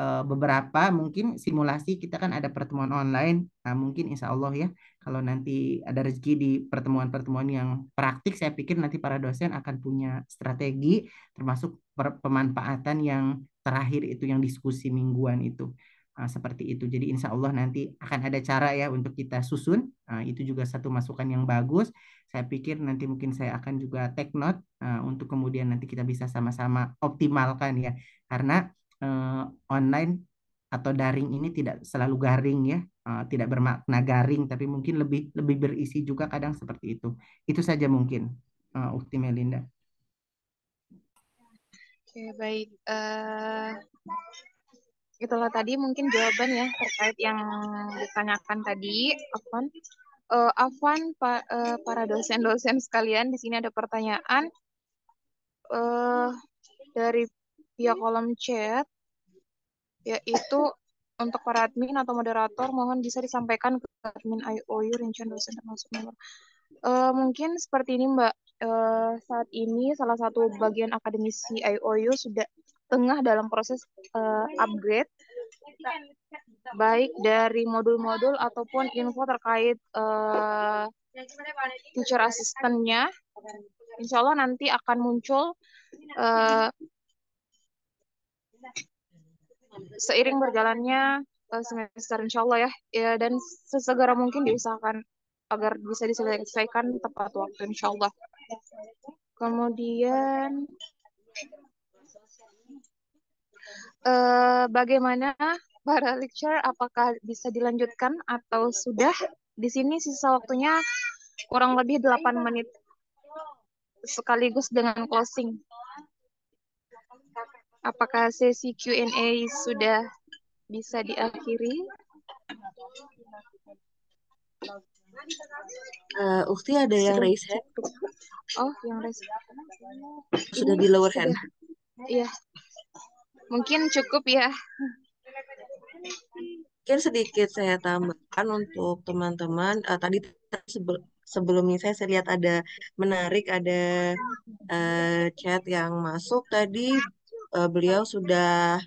eh, beberapa mungkin simulasi kita kan ada pertemuan online. Nah, mungkin insya Allah ya kalau nanti ada rezeki di pertemuan-pertemuan yang praktik saya pikir nanti para dosen akan punya strategi termasuk pemanfaatan yang terakhir itu yang diskusi mingguan itu uh, seperti itu. Jadi insya Allah nanti akan ada cara ya untuk kita susun. Uh, itu juga satu masukan yang bagus. Saya pikir nanti mungkin saya akan juga take note uh, untuk kemudian nanti kita bisa sama-sama optimalkan ya. Karena uh, online atau daring ini tidak selalu garing ya, uh, tidak bermakna garing, tapi mungkin lebih lebih berisi juga kadang seperti itu. Itu saja mungkin, uh, Ukti Melinda. Oke, okay, baik. Uh, itulah tadi mungkin jawaban ya terkait yang ditanyakan tadi, Afwan. Uh, Afwan, pa, uh, para dosen-dosen sekalian, di sini ada pertanyaan uh, dari via kolom chat, yaitu untuk para admin atau moderator, mohon bisa disampaikan ke admin IOU rincian dosen termasuk nomor. Uh, mungkin seperti ini, Mbak uh, saat ini salah satu bagian akademisi IOU sudah tengah dalam proses uh, upgrade baik dari modul-modul ataupun info terkait uh, teacher asistennya Insya Allah nanti akan muncul uh, seiring berjalannya semester insya Allah ya. ya dan sesegera mungkin diusahakan agar bisa diselesaikan tepat waktu insya Allah. Kemudian eh, bagaimana para lecture apakah bisa dilanjutkan atau sudah? Di sini sisa waktunya kurang lebih 8 menit sekaligus dengan closing. Apakah sesi Q&A sudah bisa diakhiri? Uh, Ukti ada yang Sudah. raise hand? Oh, yang raise Sudah di lower hand. Iya. Mungkin cukup ya. Mungkin sedikit saya tambahkan untuk teman-teman. Uh, tadi sebelumnya saya, saya lihat ada menarik, ada uh, chat yang masuk tadi. Uh, beliau sudah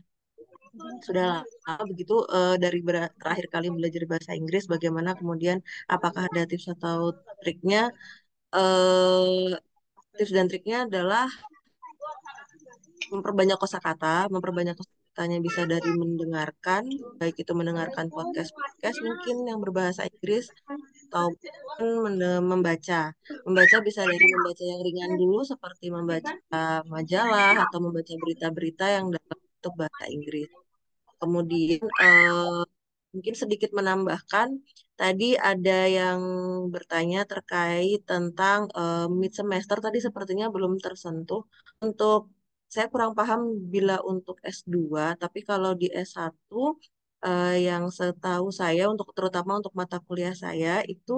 sudah lama begitu uh, dari terakhir kali belajar bahasa Inggris bagaimana kemudian apakah ada tips atau triknya uh, tips dan triknya adalah memperbanyak kosakata memperbanyak kosakatanya bisa dari mendengarkan baik itu mendengarkan podcast podcast mungkin yang berbahasa Inggris atau membaca membaca bisa dari membaca yang ringan dulu seperti membaca majalah atau membaca berita-berita yang dalam bentuk bahasa Inggris Kemudian uh, mungkin sedikit menambahkan tadi ada yang bertanya terkait tentang uh, eh, mid semester tadi sepertinya belum tersentuh untuk saya kurang paham bila untuk S2 tapi kalau di S1 uh, eh, yang setahu saya untuk terutama untuk mata kuliah saya itu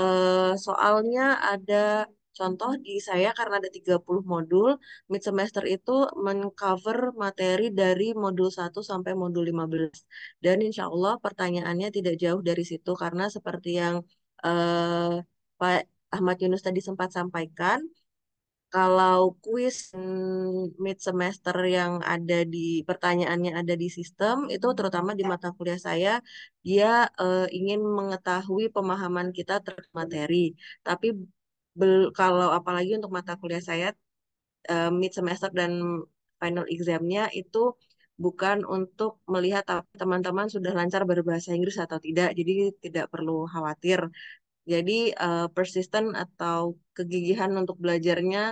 uh, soalnya ada Contoh di saya karena ada 30 modul, mid semester itu mengcover materi dari modul 1 sampai modul 15. Dan insya Allah pertanyaannya tidak jauh dari situ karena seperti yang eh, Pak Ahmad Yunus tadi sempat sampaikan, kalau kuis mid semester yang ada di pertanyaannya ada di sistem itu terutama di ya. mata kuliah saya dia uh, ingin mengetahui pemahaman kita terhadap materi tapi kalau apalagi untuk mata kuliah saya eh, mid semester dan final examnya itu bukan untuk melihat teman-teman sudah lancar berbahasa Inggris atau tidak, jadi tidak perlu khawatir. Jadi uh, persisten atau kegigihan untuk belajarnya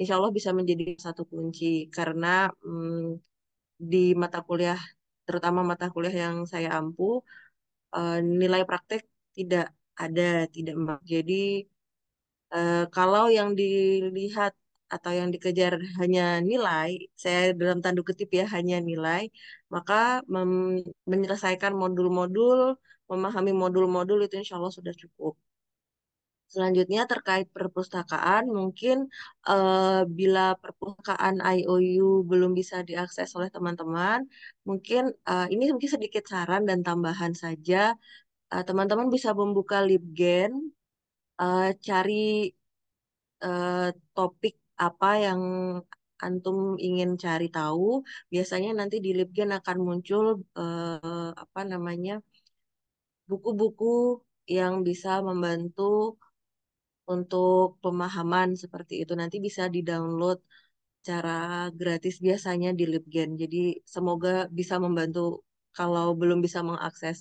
insya Allah bisa menjadi satu kunci karena um, di mata kuliah, terutama mata kuliah yang saya ampu, uh, eh, nilai praktek tidak ada, tidak Jadi Eh, kalau yang dilihat atau yang dikejar hanya nilai, saya dalam tanda kutip ya hanya nilai, maka menyelesaikan modul-modul, memahami modul-modul itu insya Allah sudah cukup. Selanjutnya terkait perpustakaan, mungkin uh, bila perpustakaan IOU belum bisa diakses oleh teman-teman, mungkin uh, ini mungkin sedikit saran dan tambahan saja, teman-teman bisa membuka LibGen uh, cari uh, topik apa yang antum ingin cari tahu. Biasanya nanti di Libgen akan muncul uh, apa namanya buku-buku yang bisa membantu untuk pemahaman seperti itu. Nanti bisa di-download cara gratis biasanya di Libgen. Jadi semoga bisa membantu kalau belum bisa mengakses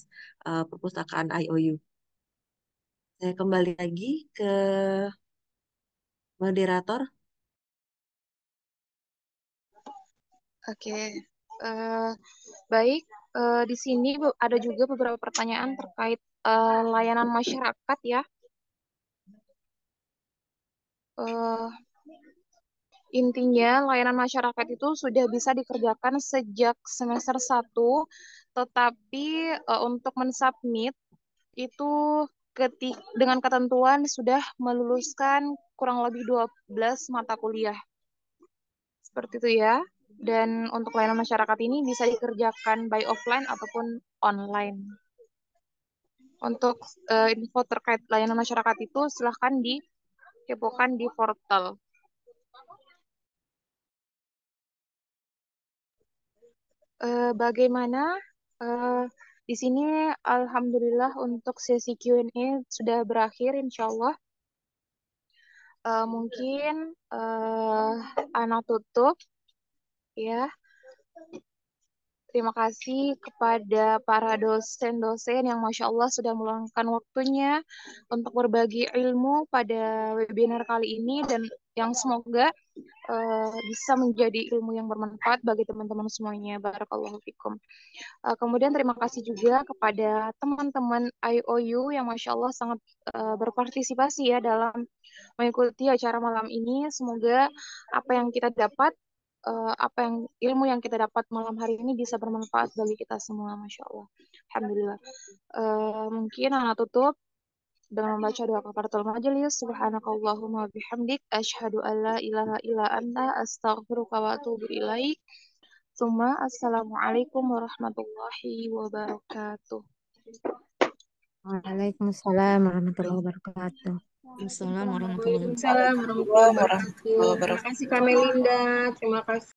uh, perpustakaan IOU. Saya kembali lagi ke moderator. Oke, okay. uh, eh, baik. Uh, di sini ada juga beberapa pertanyaan terkait uh, layanan masyarakat ya. Uh, Intinya, layanan masyarakat itu sudah bisa dikerjakan sejak semester 1, tetapi uh, untuk mensubmit itu ketik dengan ketentuan sudah meluluskan kurang lebih 12 mata kuliah. Seperti itu ya. Dan untuk layanan masyarakat ini bisa dikerjakan by offline ataupun online. Untuk uh, info terkait layanan masyarakat itu silahkan dikepokan di portal. Uh, bagaimana uh, di sini alhamdulillah untuk sesi Q&A sudah berakhir insyaallah Uh, mungkin uh, eh, anak tutup ya. Terima kasih kepada para dosen-dosen yang Masya Allah sudah meluangkan waktunya untuk berbagi ilmu pada webinar kali ini dan yang semoga uh, bisa menjadi ilmu yang bermanfaat bagi teman-teman semuanya. Barakallahu fikum. Uh, kemudian terima kasih juga kepada teman-teman IOU yang Masya Allah sangat uh, berpartisipasi ya dalam mengikuti acara malam ini. Semoga apa yang kita dapat apa yang ilmu yang kita dapat malam hari ini bisa bermanfaat bagi kita semua, masya Allah. Alhamdulillah. Uh, mungkin anak tutup dengan membaca doa kafaratul majelis subhanakallahumma bihamdik asyhadu an la ilaha illa anta astaghfiruka wa atubu ilaik Suma assalamualaikum warahmatullahi wabarakatuh. Waalaikumsalam warahmatullahi wabarakatuh. Waalaikumsalam warahmatullahi wabarakatuh. Terima kasih Kamelinda. Terima kasih.